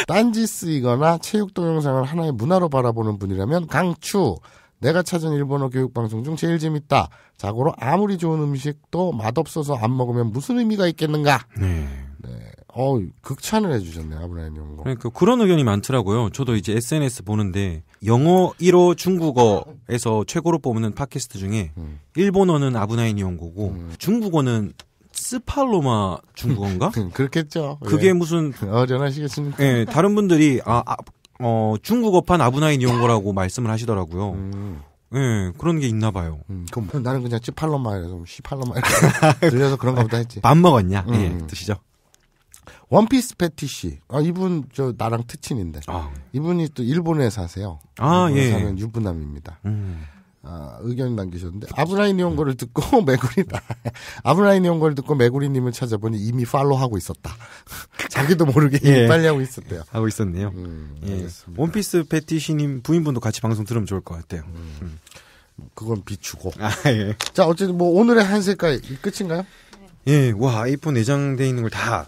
딴지 쓰이거나 체육 동영상을 하나의 문화로 바라보는 분이라면 강추. 내가 찾은 일본어 교육 방송 중 제일 재밌다. 자고로 아무리 좋은 음식도 맛없어서 안 먹으면 무슨 의미가 있겠는가. 네. 네. 어 극찬을 해주셨네 아브라함 연구. 네, 그러니까 그런 의견이 많더라고요. 저도 이제 SNS 보는데 영어 1호 중국어에서 최고로 뽑는 팟캐스트 중에 음. 일본어는 아브나인 연구고 음. 중국어는 스팔로마 중국어인가? 그렇겠죠. 그게 예. 무슨 어전하시겠습니까? 예, 네, 다른 분들이 아, 아 어, 중국어판 아브나인 연어라고 말씀을 하시더라고요. 음. 예, 그런 게 있나 봐요. 음, 그럼 나는 그냥 찌팔로마 이래서 뭐 시팔로마 이렇게 들려서 그런가 보다 했지. 밥 먹었냐? 음. 예, 드시죠. 원피스 패티시. 아, 이분 저 나랑 특친인데. 아. 이분이 또 일본에 사세요. 아, 일본에 예. 사는 유부남입니다. 음. 아, 의견 남기셨는데 아브라인 이온거를 듣고 메구리 아브라인 이온거를 듣고 메구리님을 찾아보니 이미 팔로하고 우 있었다. 자기도 모르게 예. 빨리 하고 있었대요. 하고 있었네요. 음, 예. 원피스 패티시님 부인분도 같이 방송 들으면 좋을 것 같아요. 음. 음. 그건 비추고. 아, 예. 자 어쨌든 뭐 오늘의 한 색깔 끝인가요? 예, 와 아이폰 내장되어 있는 걸다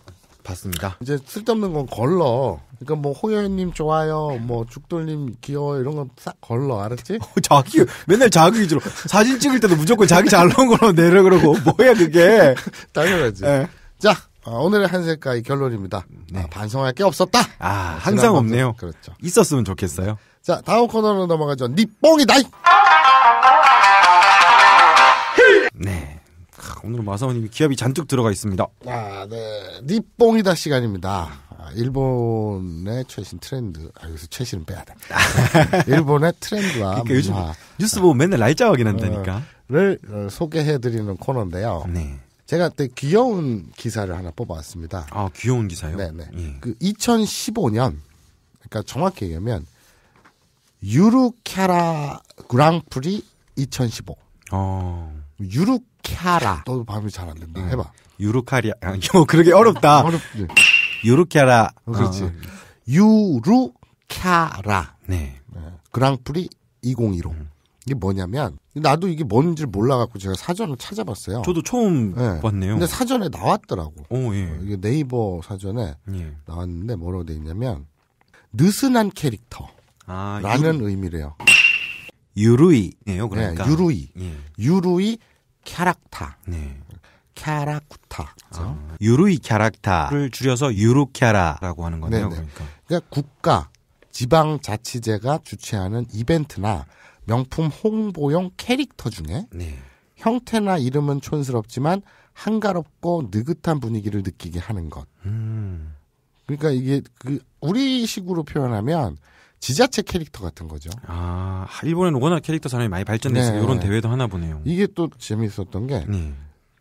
봤습니다. 이제 쓸데없는 건 걸러. 그러니까 뭐 호연님 좋아요, 뭐 죽돌님 귀여워 이런 건싹 걸러, 알았지? 어, 자기 맨날 자기 위주로 사진 찍을 때도 무조건 자기 잘 나온 걸로 내려 그러고 뭐야 그게? 당연하지. 네. 자 어, 오늘의 한색가의 결론입니다. 네. 아, 반성할 게 없었다. 아 뭐 항상 없네요. 그렇죠. 있었으면 좋겠어요. 자 다음 코너로 넘어가죠. 니뽕이 다이 네. 오늘 마사오님이 기합이 잔뜩 들어가 있습니다. 아, 네. 니뽕이다 시간입니다. 아, 일본의 최신 트렌드. 아, 여기서 최신은 빼야 돼. 일본의 트렌드와 그러니까 요즘 뉴스 보면 맨날 날짜 확인한다니까. 를 어, 소개해드리는 코너인데요. 네. 제가 그때 귀여운 기사를 하나 뽑아왔습니다. 아, 귀여운 기사요? 네네. 네. 예. 그 2015년, 그러니까 정확히 얘기하면, 유루캐라 그랑프리 2015. 어. 유루캬라. 너도 발음이 잘 안 된다. 네. 해봐. 유루카리아. 뭐 아, 그러게 어렵다. 어, 어렵지. 유루캬라. 어, 그렇지. 어. 유루캬라. 네. 네. 그랑프리 2015. 음. 이게 뭐냐면 나도 이게 뭔지 몰라갖고 제가 사전을 찾아봤어요. 저도 처음 네. 봤네요. 근데 사전에 나왔더라고. 오, 예. 어, 이게 네이버 사전에 예. 나왔는데 뭐라고 돼 있냐면 느슨한 캐릭터라는 아, 유 의미래요. 유루이네요. 그러니까 네, 유루이. 예. 유루이 캐락타. 네. 캐라쿠타. 아. 그렇죠. 어? 유루이 캐락타를 줄여서 유루캐라라고 하는 거네요. 그러니까. 그러니까 국가, 지방자치제가 주최하는 이벤트나 명품 홍보용 캐릭터 중에 네. 형태나 이름은 촌스럽지만 한가롭고 느긋한 분위기를 느끼게 하는 것. 음. 그러니까 이게 그 우리식으로 표현하면 지자체 캐릭터 같은 거죠. 아, 일본에는 워낙 캐릭터 사람이 많이 발전돼서 네. 이런 대회도 하나 보네요. 이게 또 재미있었던 게, 네.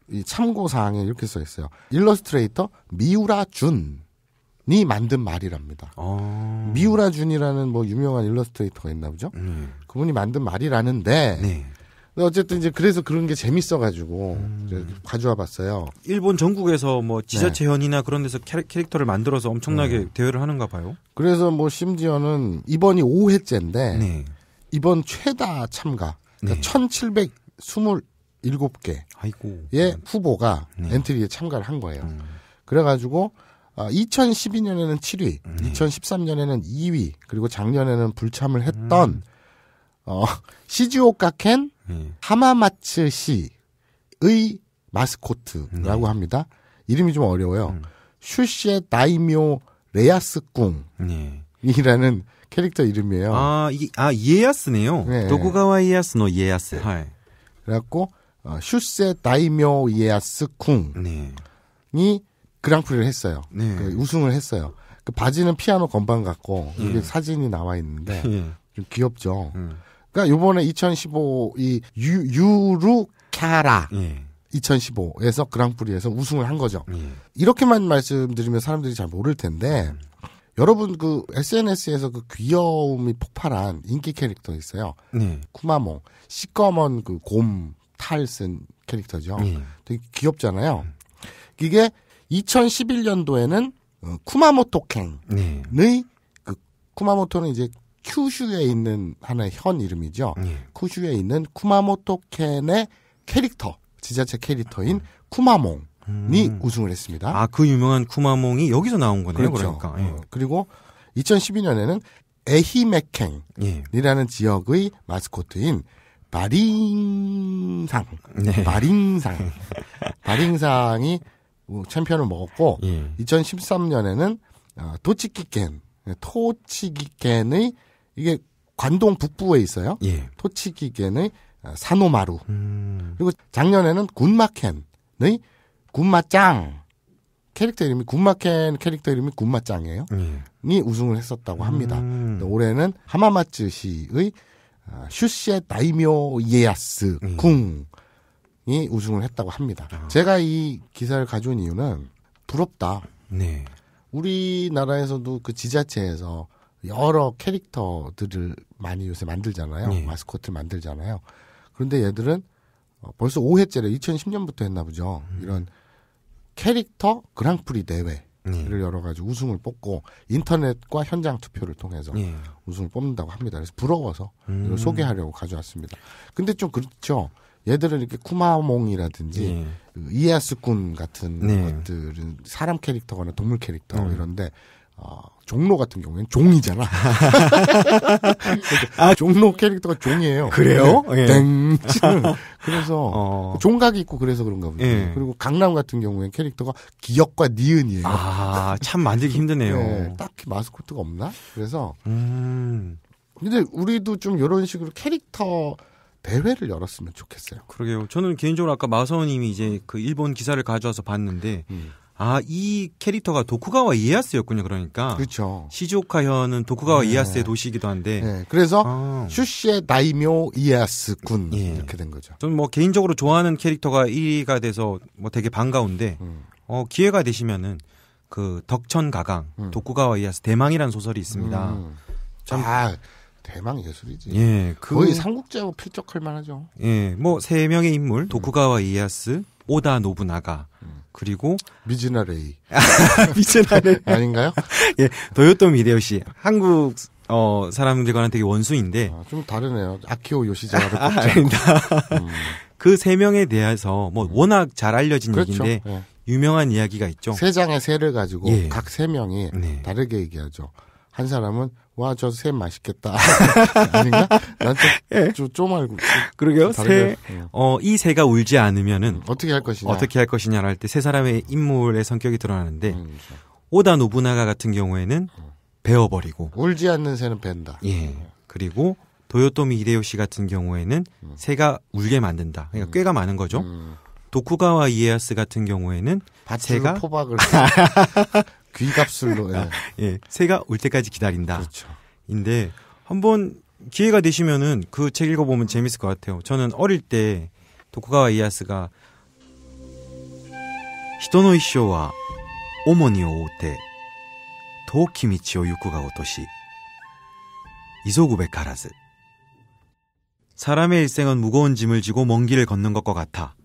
이 참고 사항에 이렇게 써 있어요. 일러스트레이터 미우라 준이 만든 말이랍니다. 어... 미우라 준이라는 뭐 유명한 일러스트레이터가 있나 보죠? 네. 그분이 만든 말이라는데, 네. 어쨌든 이제 그래서 그런 게 재밌어가지고 음. 가져와 봤어요. 일본 전국에서 뭐 지자체 현이나 그런 데서 캐릭터를 만들어서 엄청나게 네. 대회를 하는가 봐요. 그래서 뭐 심지어는 이번이 5회째인데 네. 이번 최다 참가 그러니까 1727개 의 네. 후보가 네. 엔트리에 참가를 한 거예요. 음. 그래가지고 2012년에는 아, 7위, 2013년에는 2위, 그리고 작년에는 불참을 했던 음. 어, 시즈오카 켄 하마마츠 시의 마스코트라고 네. 합니다. 이름이 좀 어려워요. 음. 슈시 다이묘 레야스궁이라는 캐릭터 이름이에요. 아, 이아 이에야스네요. 네. 도쿠가와 이에야스노 이에야스. 하 네. 그래갖고 어, 슈세 다이묘 이에야스 쿵이 네. 그랑프리를 했어요. 네. 그 우승을 했어요. 그 바지는 피아노 건반 같고 이게 예. 사진이 나와 있는데 예. 좀 귀엽죠. 음. 그러니까 요번에 2015 이 유유루캐라 예. 2015에서 그랑프리에서 우승을 한 거죠. 예. 이렇게만 말씀드리면 사람들이 잘 모를 텐데 음. 여러분 그 SNS에서 그 귀여움이 폭발한 인기 캐릭터 있어요. 네. 쿠마몽 시꺼먼 그 곰탈쓴 캐릭터죠. 네. 되게 귀엽잖아요. 이게 2011년도에는 어, 쿠마모토 캥의 네. 예. 그 쿠마모토는 이제 큐슈에 있는 하나의 현 이름이죠. 예. 쿠슈에 있는 쿠마모토켄의 캐릭터 지자체 캐릭터인 쿠마몽. 이 음. 우승을 했습니다. 아, 그 유명한 쿠마몽이 여기서 나온 거네요. 그렇죠. 그러니까 예. 어, 그리고 2012년에는 에히메켄이라는 예. 지역의 마스코트인 바링상, 네. 바링상, 바링상이 챔피언을 먹었고 예. 2013년에는 어, 도치키켄, 토치기켄의 이게 관동 북부에 있어요. 예. 토치기겐의 사노마루 아, 음. 그리고 작년에는 군마켄의 군마짱. 캐릭터 이름이 군마켄 캐릭터 이름이 군마짱이에요. 예. 이 우승을 했었다고 합니다. 음. 올해는 하마마츠시의 아, 슈시의 다이묘 예야스 예. 궁이 우승을 했다고 합니다. 아. 제가 이 기사를 가져온 이유는 부럽다. 네. 우리나라에서도 그 지자체에서 여러 캐릭터들을 많이 요새 만들잖아요. 예. 마스코트를 만들잖아요. 그런데 얘들은 어, 벌써 5회째래. 2010년부터 했나 보죠. 음. 이런 캐릭터 그랑프리 대회를 예. 열어가지고 우승을 뽑고 인터넷과 현장 투표를 통해서 예. 우승을 뽑는다고 합니다. 그래서 부러워서 음. 소개하려고 가져왔습니다. 근데 좀 그렇죠. 얘들은 이렇게 쿠마몽이라든지 예. 그 이에스군 같은 네. 것들은 사람 캐릭터거나 동물 캐릭터 음. 이런데 아, 종로 같은 경우에는 종이잖아. 아, 종로 캐릭터가 종이에요. 그래요? 네. 예. 땡. 그래서 어. 종각이 있고 그래서 그런가 보네 예. 그리고 강남 같은 경우에는 캐릭터가 기억과 니은이에요. 아, 참 만들기 힘드네요. 네, 딱히 마스코트가 없나? 그래서 음. 근데 우리도 좀 이런 식으로 캐릭터 대회를 열었으면 좋겠어요. 그러게요. 저는 개인적으로 아까 마서님이 이제 그 일본 기사를 가져와서 봤는데 음. 아, 이 캐릭터가 도쿠가와 이에야스였군요. 그러니까. 그렇죠. 시조카 현은 도쿠가와 네. 이에야스의 도시이기도 한데. 네. 그래서 아. 슈시의 나이묘 이에야스 군 네. 예. 이렇게 된 거죠. 저뭐 개인적으로 좋아하는 캐릭터가 1위가 돼서 뭐 되게 반가운데 음. 어, 기회가 되시면은 그 덕천가강 음. 도쿠가와 이에야스 대망이라는 소설이 있습니다. 음. 참 아. 대망 예술이지. 예, 그, 거의 삼국제하고 뭐 필적할 만하죠. 예, 뭐 세 명의 인물 도쿠가와 이에야스, 오다 노부나가, 음. 그리고 미즈나 레이. 미즈나 레이 아닌가요? 예, 도요토 미데요 씨. 한국 어 사람들과는 되게 원수인데 아, 좀 다르네요. 아키오 요시자를 아, 아 음. 그세 명에 대해서 뭐 음. 워낙 잘 알려진 그렇죠. 얘기인데 예. 유명한 이야기가 있죠. 세 장의 세를 가지고 예. 각세 명이 네. 다르게 얘기하죠. 한 사람은 와 저 새 맛있겠다 아닌가? 난좀 예. 좀, 좀 알고 그러게요. 새어이 예. 새가 울지 않으면은 어떻게 할 것이냐 어떻게 할것이냐할때 세 사람의 인물의 성격이 드러나는데 음, 그렇죠. 오다 노부나가 같은 경우에는 베어버리고 울지 않는 새는 벤다. 예. 그리고 도요토미 히데요시 같은 경우에는 음. 새가 울게 만든다. 그러니까 음. 꾀가 많은 거죠. 음. 도쿠가와 이에야스 같은 경우에는 새가 포박을 귀값술로. 아, 예. 아, 예. 새가 올 때까지 기다린다. 그렇죠. 인데 한번 기회가 되시면은 그 책 읽어보면 재밌을 것 같아요. 저는 어릴 때 도쿠가와 이에야스가 히토노이 쇼와 오모니 오테 도키미치오 유쿠가 오토시 이소구백 카라즈 사람의 일생은 무거운 짐을 지고 먼 길을 걷는 것과 같아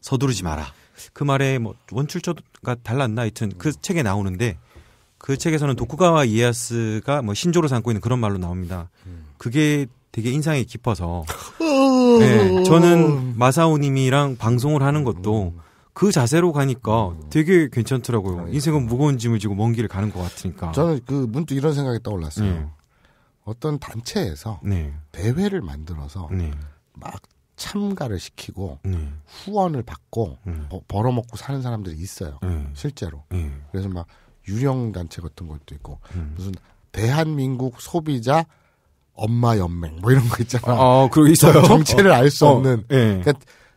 서두르지 마라. 그 말에 뭐 원출처도 달랐나 하여튼 그 책에 나오는데 그 책에서는 도쿠가와 이에야스가 뭐 신조로 삼고 있는 그런 말로 나옵니다. 그게 되게 인상이 깊어서 네, 저는 마사오님이랑 방송을 하는 것도 그 자세로 가니까 되게 괜찮더라고요. 그러니까. 인생은 무거운 짐을 지고 먼 길을 가는 것 같으니까. 저는 그 문득 이런 생각이 떠올랐어요. 네. 어떤 단체에서 네. 대회를 만들어서 네. 막 참가를 시키고 네. 후원을 받고 네. 어, 벌어먹고 사는 사람들이 있어요. 네. 실제로. 네. 그래서 막 유령 단체 같은 것도 있고 네. 무슨 대한민국 소비자 엄마 연맹 뭐 이런 거 있잖아. 어, 그거 있어요. 정체를 알수 어, 없는. 어, 그러니까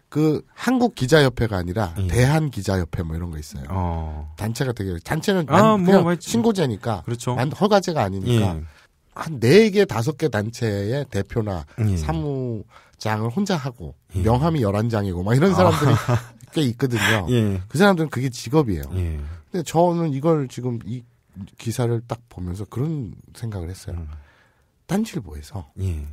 그 한국 기자협회가 아니라 예. 대한 기자협회 뭐 이런 거 있어요. 어. 단체가 되게 단체는 아, 그냥 뭐, 뭐 신고제니까, 그렇죠. 난 허가제가 아니니까 예. 한4개5개 단체의 대표나 사무 장을 혼자 하고 예. 명함이 11장이고 막 이런 아. 사람들이 아. 꽤 있거든요. 예. 그 사람들은 그게 직업이에요. 예. 근데 저는 이걸 지금 이 기사를 딱 보면서 그런 생각을 했어요. 음. 딴질보에서 뭐 예.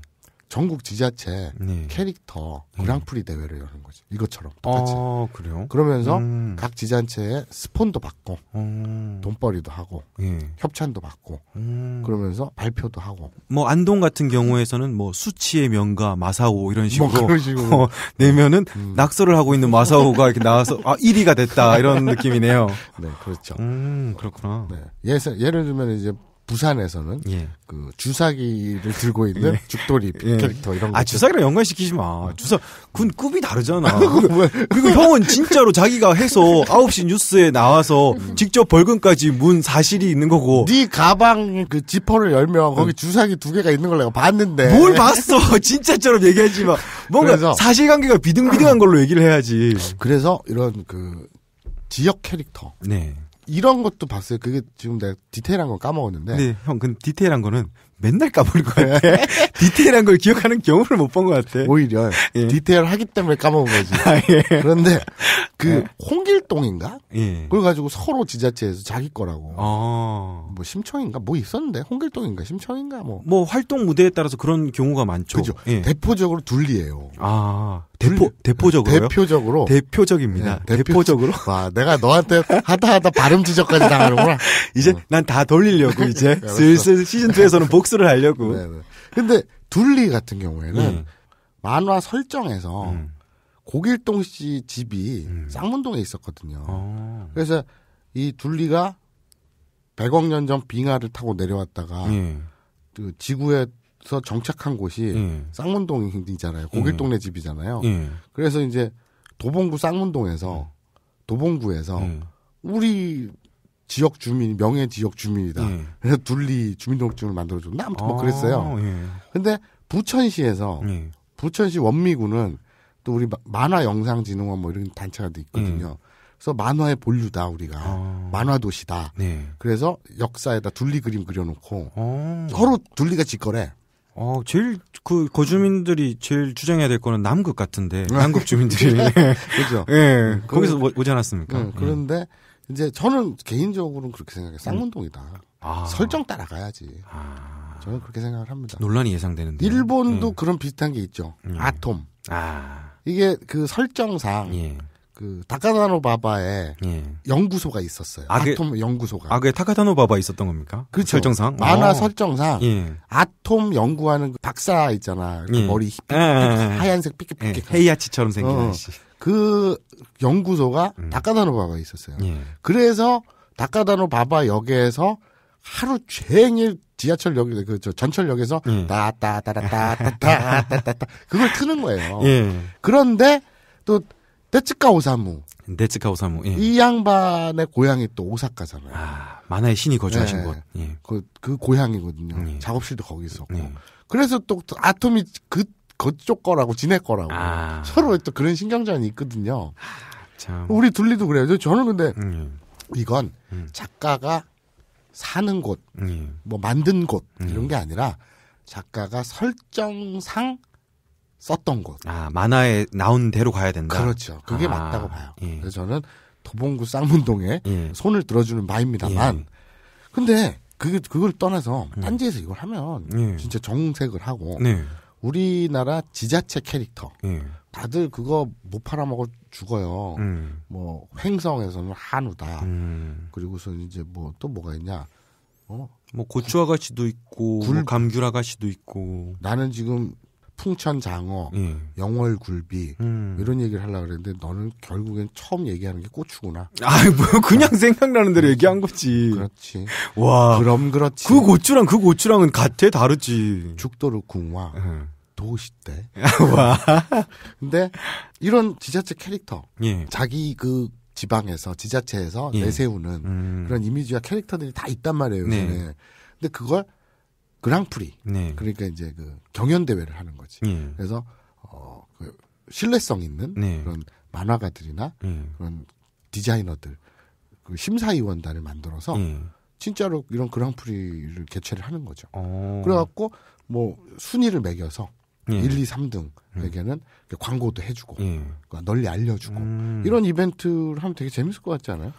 전국 지자체 네. 캐릭터 네. 그랑프리 네. 대회를 여는 거지. 이것처럼 아, 똑같이. 아, 그래요? 그러면서 음. 각 지자체에 스폰도 받고 음. 돈벌이도 하고 예. 협찬도 받고 음. 그러면서 발표도 하고. 뭐 안동 같은 경우에서는 뭐 수치의 명가 마사오 이런 뭐 식으로, 뭐 식으로. 어, 내면은 음. 음. 낙서를 하고 있는 마사오가 이렇게 나와서 아 1위가 됐다 이런 느낌이네요. 네, 그렇죠. 음, 그렇구나. 네. 예를 들면 이제 부산에서는 예. 그 주사기를 들고 있는 예. 죽돌이 예. 캐릭터 이런 거. 아 주사기랑 연관시키지 마. 주사 군 급이 다르잖아. 뭐. 그리고 형은 진짜로 자기가 해서 9시 뉴스에 나와서 직접 벌금까지 문 사실이 있는 거고. 네 가방 그 지퍼를 열면 거기 주사기 두 개가 있는 걸 내가 봤는데. 뭘 봤어? 진짜처럼 얘기하지 마. 뭔가 사실관계가 비등비등한 걸로 얘기를 해야지. 그래서 이런 그 지역 캐릭터. 네. 이런 것도 봤어요. 그게 지금 내가 디테일한 건 까먹었는데. 네, 형, 근데 디테일한 거는 맨날 까먹을 거야. 디테일한 걸 기억하는 경험을못 본 것 같아. 오히려 예. 디테일하기 때문에 까먹은 거지. 아, 예. 그런데 그 예. 홍길동인가? 예. 그걸 가지고 서로 지자체에서 자기 거라고. 아. 뭐 심청인가? 뭐 있었는데 홍길동인가? 심청인가? 뭐. 뭐 활동 무대에 따라서 그런 경우가 많죠. 그죠. 예. 대표적으로 둘리에요 아. 대포 대포적으로 대표적으로 대표적입니다. 네, 대표적으로 와 내가 너한테 하다 하다 발음 지적까지 당하는구나. 이제 어. 난다 돌리려고 이제 슬슬 시즌 2에서는 복수를 하려고. 네, 네. 근데 둘리 같은 경우에는 음. 만화 설정에서 음. 고길동 씨 집이 음. 쌍문동에 있었거든요. 아. 그래서 이 둘리가 100억 년 전 빙하를 타고 내려왔다가 예. 그 지구에 그래서 정착한 곳이 예. 쌍문동이잖아요. 고길동네 예. 집이잖아요. 예. 그래서 이제 도봉구 쌍문동에서 도봉구에서 예. 우리 지역 주민 명예 지역 주민이다. 그래서 둘리 주민등록증을 만들어줬나 아무튼 뭐 그랬어요. 어, 근데 부천시에서 부천시 원미구는 또 우리 만화영상진흥원 뭐 이런 단체가 돼 있거든요. 그래서 만화의 본류다 우리가 어... 만화 도시다. 네. 그래서 역사에다 둘리 그림 그려놓고 어... 서로 둘리가 직거래. 어, 제일 그 거주민들이 제일 주장해야 될 거는 남극 같은데 네. 남극 주민들이 네. 그죠? 예. 네, 거기서 그, 오지 않았습니까? 네, 그런데 네. 이제 저는 개인적으로는 그렇게 생각해요. 쌍문동이다. 아. 설정 따라가야지. 아. 저는 그렇게 생각을 합니다. 논란이 예상되는데. 일본도 네. 그런 비슷한 게 있죠. 음. 아톰. 아. 이게 그 설정상 예. 그다카다노 바바의 예. 연구소가 있었어요. 아, 톰 그, 연구소가. 아, 그게 타카다노 바바 있었던 겁니까? 그렇죠. 설정상. 만화 오. 설정상 예. 아톰 연구하는 그 박사 있잖아. 그 예. 머리 삐, 삐, 삐, 하얀색 삐끗삐끗. 헤이아치처럼 생긴 어. 그 연구소가 음. 다카다노 바바에 있었어요. 그래서 다카다노 바바 역에서 하루 종일 지하철역 그저 전철역에서 따따따따따따따따 그걸 트는 거예요. 그런데 또 데츠카 오사무. 데츠카 오사무. 예. 이 양반의 고향이 또 오사카잖아요. 아, 만화의 신이 거주하신 예. 곳. 예. 그, 그 고향이거든요. 예. 작업실도 거기 있었고. 예. 그래서 또 아톰이 그, 그쪽 거라고 지낼 거라고. 아. 서로 의또 그런 신경전이 있거든요. 아, 우리 둘리도 그래요. 저는 근데 음, 예. 이건 음. 작가가 사는 곳, 음, 예. 뭐 만든 곳 이런 게 아니라 작가가 설정상 썼던 곳. 아, 만화에 나온 대로 가야 된다. 그렇죠. 그게 아, 맞다고 봐요. 예. 그래서 저는 도봉구 쌍문동에 예. 손을 들어주는 바입니다만. 예. 근데 그 그걸 떠나서 네. 딴지에서 이걸 하면 예. 진짜 정색을 하고 네. 우리나라 지자체 캐릭터 예. 다들 그거 못 팔아먹어 죽어요. 음. 뭐 횡성에서는 한우다. 음. 그리고서 이제 뭐 또 뭐가 있냐? 어? 뭐 고추 아가씨도 있고 뭐 굴, 뭐 감귤 아가씨도 있고. 나는 지금 풍천 장어, 음. 영월 굴비 음. 이런 얘기를 하려고 그랬는데 너는 결국엔 처음 얘기하는 게 고추구나. 아, 뭐 그냥 생각나는 대로 얘기한 거지. 그렇지. 와. 그럼 그렇지. 그 고추랑 그 고추랑은 같아 다르지. 죽도록 궁화. 음. 예. 도시 때. 아, 와. 근데 이런 지자체 캐릭터, 예. 자기 그 지방에서 지자체에서 예. 내세우는 음. 그런 이미지와 캐릭터들이 다 있단 말이에요. 요즘 네. 근데 그걸 그랑프리. 네. 그러니까 이제 그 경연 대회를 하는 거지. 네. 그래서 어그 신뢰성 있는 네. 그런 만화가들이나 예. 그런 디자이너들 그 심사위원단을 만들어서 예. 진짜로 이런 그랑프리를 개최를 하는 거죠. 오. 어. 그래갖고 뭐 순위를 매겨서 예. 1, 2, 3등에게는 예. 광고도 해주고 예. 그러니까 널리 알려주고 음. 이런 이벤트를 하면 되게 재밌을 것 같지 않아요?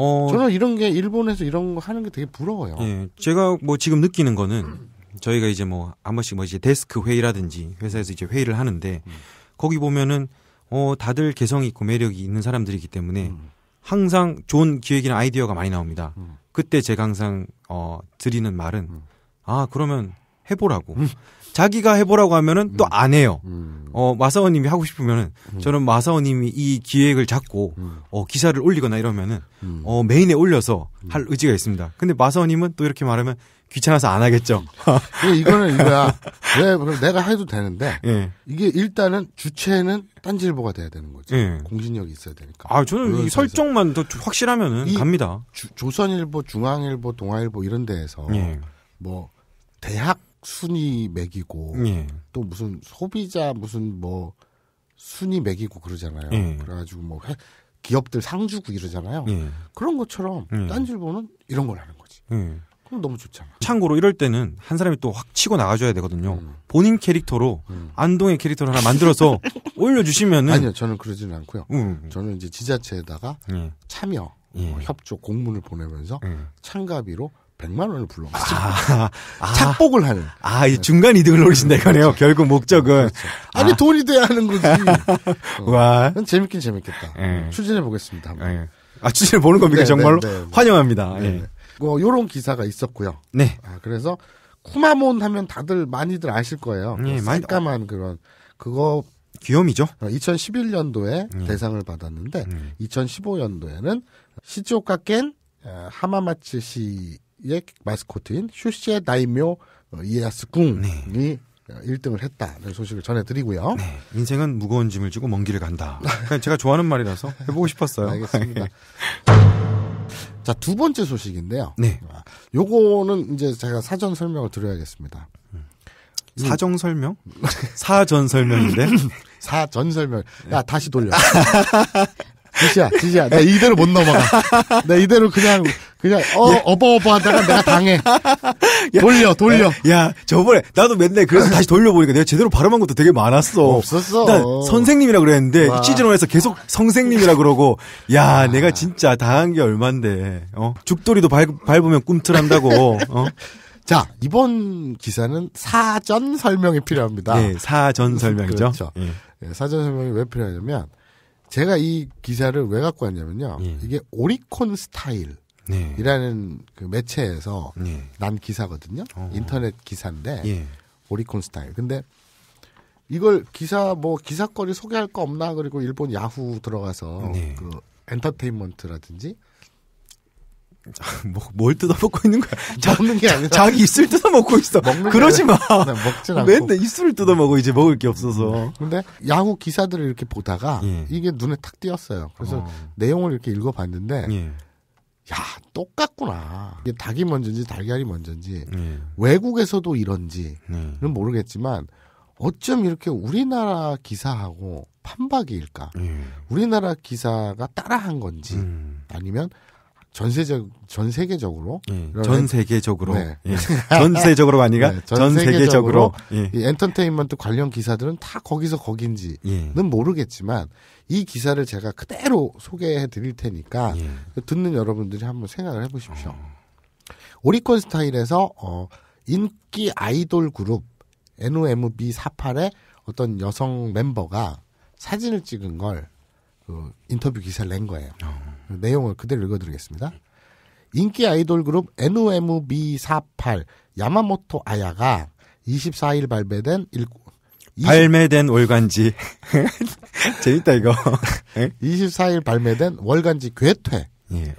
어... 저는 이런 게 일본에서 이런 거 하는 게 되게 부러워요. 예, 제가 뭐 지금 느끼는 거는 저희가 이제 뭐한 번씩 뭐 이제 데스크 회의라든지 회사에서 이제 회의를 하는데 음. 거기 보면은 어 다들 개성 있고 매력이 있는 사람들이기 때문에 음. 항상 좋은 기획이나 아이디어가 많이 나옵니다. 음. 그때 제가 항상 어 드리는 말은 음. 아 그러면 해보라고. 음. 자기가 해보라고 하면은 또안 음. 해요. 음. 어, 마사오님이 하고 싶으면은 음. 저는 마사오님이 이 기획을 잡고 어, 기사를 올리거나 이러면은 어, 메인에 올려서 할 의지가 있습니다. 근데 마사오님은 또 이렇게 말하면 귀찮아서 안 하겠죠. 그 이거는 이거야. 왜 내가 해도 되는데 예. 이게 일단은 주체는 딴질보가 돼야 되는 거죠 예. 공신력이 있어야 되니까. 아 저는 이 설정만 더 확실하면은 갑니다. 주, 조선일보, 중앙일보, 동아일보 이런 데에서 예. 뭐 대학 순위 매기고 예. 또 무슨 소비자 무슨 뭐 순위 매기고 그러잖아요. 예. 그래가지고 뭐 회, 기업들 상주고 이러잖아요. 예. 그런 것처럼 예. 딴질보는 이런 걸 하는 거지. 예. 그럼 너무 좋잖아. 참고로 이럴 때는 한 사람이 또 확 치고 나가줘야 되거든요. 음. 본인 캐릭터로 음. 안동의 캐릭터를 하나 만들어서 올려주시면은 아니요 저는 그러지는 않고요. 음. 저는 이제 지자체에다가 예. 참여 어, 협조 공문을 보내면서 참가비로 100만 원을 불러. 가 아, 아, 착복을 하는. 아, 이 중간 이득을 노리신다 네. 이거네요. 결국 목적은. 그렇죠. 아니, 아. 돈이 돼야 하는 거지. 어. 와. 재밌긴 재밌겠다. 네. 추진해 보겠습니다. 네. 아, 추진해 보는 겁니까? 네, 네 정말로? 네, 환영합니다. 예. 네. 뭐, 요런 기사가 있었고요. 네. 아, 그래서 쿠마몬 하면 다들 많이들 아실 거예요. 네, 깔끔한 그 그런, 그거. 귀염이죠? 2011년도에 어, 대상을 받았는데, 2015년도에는 시즈오카 겐 어, 하마마츠시 의 마스코트인 슈시의 나이묘 어, 이에야스궁이 네. 1등을 했다는 소식을 전해드리고요. 네. 인생은 무거운 짐을 지고 먼 길을 간다. 그러니까 제가 좋아하는 말이라서 해보고 싶었어요. 알겠습니다. 자, 두 번째 소식인데요. 네. 아, 요거는 이제 제가 사전 설명을 드려야겠습니다. 음. 사정 설명? 사전 설명인데? 사전 설명. 네. 야, 다시 돌려. 지시야, 지시야. 나 이대로 못 넘어가. 나 이대로 그냥 그냥 어 어버어버 예. 하다가 내가 당해 야, 돌려 돌려 야, 야, 저번에 나도 맨날 그래서 다시 돌려보니까 내가 제대로 발음한 것도 되게 많았어 없었어 선생님이라 그랬는데 와. 시즌 1에서 계속 선생님이라 그러고 야 와. 아. 내가 진짜 당한 게 얼만데 어 죽돌이도 밟, 밟으면 꿈틀한다고 어 자, 이번 기사는 사전 설명이 필요합니다. 네, 사전 그렇죠. 설명이죠. 그렇죠. 네. 사전 설명이 왜 필요하냐면, 제가 이 기사를 왜 갖고 왔냐면요. 네. 이게 오리콘 스타일. 네. 이라는 그 매체에서 네. 난 기사거든요. 어. 인터넷 기사인데 예. 오리콘 스타일. 근데 이걸 기사 뭐 기사거리 소개할 거 없나 그리고 일본 야후 들어가서 네. 그 엔터테인먼트라든지 뭐, 뭘 뜯어먹고 있는 거야? 자, 먹는 게 아니라 자기 입술 뜯어먹고 있어. 그러지 마. 네, 먹진 않고. 맨날 입술을 뜯어먹어 이제 먹을 게 없어서. 음, 네. 근데 야후 기사들을 이렇게 보다가 예. 이게 눈에 탁 띄었어요. 그래서 어. 내용을 이렇게 읽어봤는데 예. 야 똑같구나. 이게 닭이 먼저인지 달걀이 먼저인지 네. 외국에서도 이런지는 네. 모르겠지만 어쩜 이렇게 우리나라 기사하고 판박이일까? 네. 우리나라 기사가 따라한 건지 음. 아니면 전세적 전 세계적으로 예, 전 세계적으로 네. 예. 전세적으로 아니가 네, 전, 전, 세계적으로, 세계적으로 예. 이 엔터테인먼트 관련 기사들은 다 거기서 거긴지는 예. 모르겠지만 이 기사를 제가 그대로 소개해 드릴 테니까 예. 듣는 여러분들이 한번 생각을 해보십시오. 어. 오리콘 스타일에서 어, 인기 아이돌 그룹 NOMB48의 어떤 여성 멤버가 사진을 찍은 걸그 인터뷰 기사를 낸 거예요. 어. 내용을 그대로 읽어드리겠습니다. 인기 아이돌 그룹 NOMB48 야마모토 아야가 24일 발매된 일... 2 발매된 월간지 재밌다 이거 24일 예? 발매된 월간지 괴퇴 예.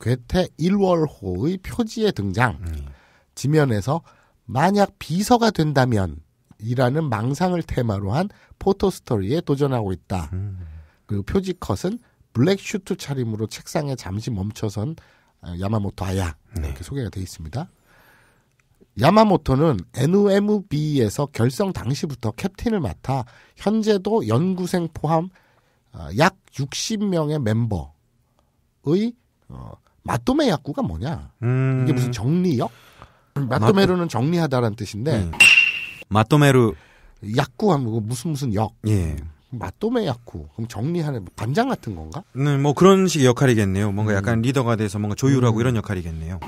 괴퇴 1월호의 표지에 등장 음. 지면에서 만약 비서가 된다면 이라는 망상을 테마로 한 포토스토리에 도전하고 있다 음. 그리고 표지 컷은 블랙 슈트 차림으로 책상에 잠시 멈춰선 아, 야마모토 아야 네. 이렇게 소개가 돼 있습니다. 야마모토는 NMB에서 u 결성 당시부터 캡틴을 맡아 현재도 연구생 포함 아, 약 60명의 멤버의 어, 마또메 야구가 뭐냐? 음... 이게 무슨 정리역? 마또메로는 정리하다라는 뜻인데 음. 마또메루 야구 하면 무슨 무슨 역? 예. 마또메 야쿠 그럼 정리하는 반장 같은 건가? 네, 뭐 그런 식의 역할이겠네요. 뭔가 음. 약간 리더가 돼서 뭔가 조율하고 음. 이런 역할이겠네요.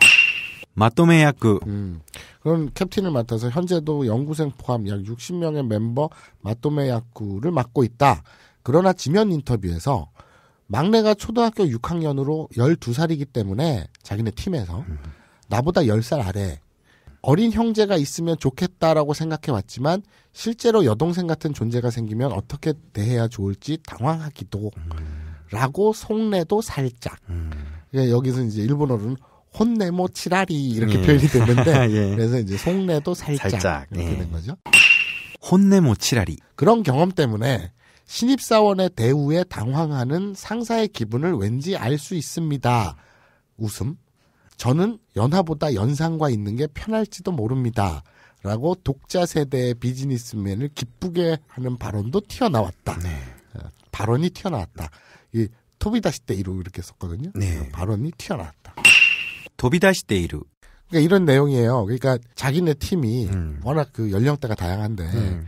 마또메 야쿠. 음. 그럼 캡틴을 맡아서 현재도 연구생 포함 약 60명의 멤버 마또메 야쿠를 맡고 있다. 그러나 지면 인터뷰에서 막내가 초등학교 6학년으로 12살이기 때문에 자기네 팀에서 음. 나보다 10살 아래 어린 형제가 있으면 좋겠다라고 생각해 왔지만 실제로 여동생 같은 존재가 생기면 어떻게 대해야 좋을지 당황하기도 음. 라고 속내도 살짝 음. 그러니까 여기서 이제 일본어로는 혼내모 치라리 이렇게 예. 표현이 됐는데 예. 그래서 이제 속내도 살짝, 살짝. 이렇게 예. 된 거죠. 혼내모 치라리 그런 경험 때문에 신입사원의 대우에 당황하는 상사의 기분을 왠지 알 수 있습니다. 웃음. 저는 연하보다 연상과 있는 게 편할지도 모릅니다. 라고 독자 세대의 비즈니스맨을 기쁘게 하는 발언도 튀어나왔다. 네. 어, 발언이 튀어나왔다. 이 토비다시 데이루 이렇게 썼거든요. 네. 어, 발언이 튀어나왔다. 토비다시 데이루. 그러니까 이런 내용이에요. 그러니까 자기네 팀이 음. 워낙 그 연령대가 다양한데 음.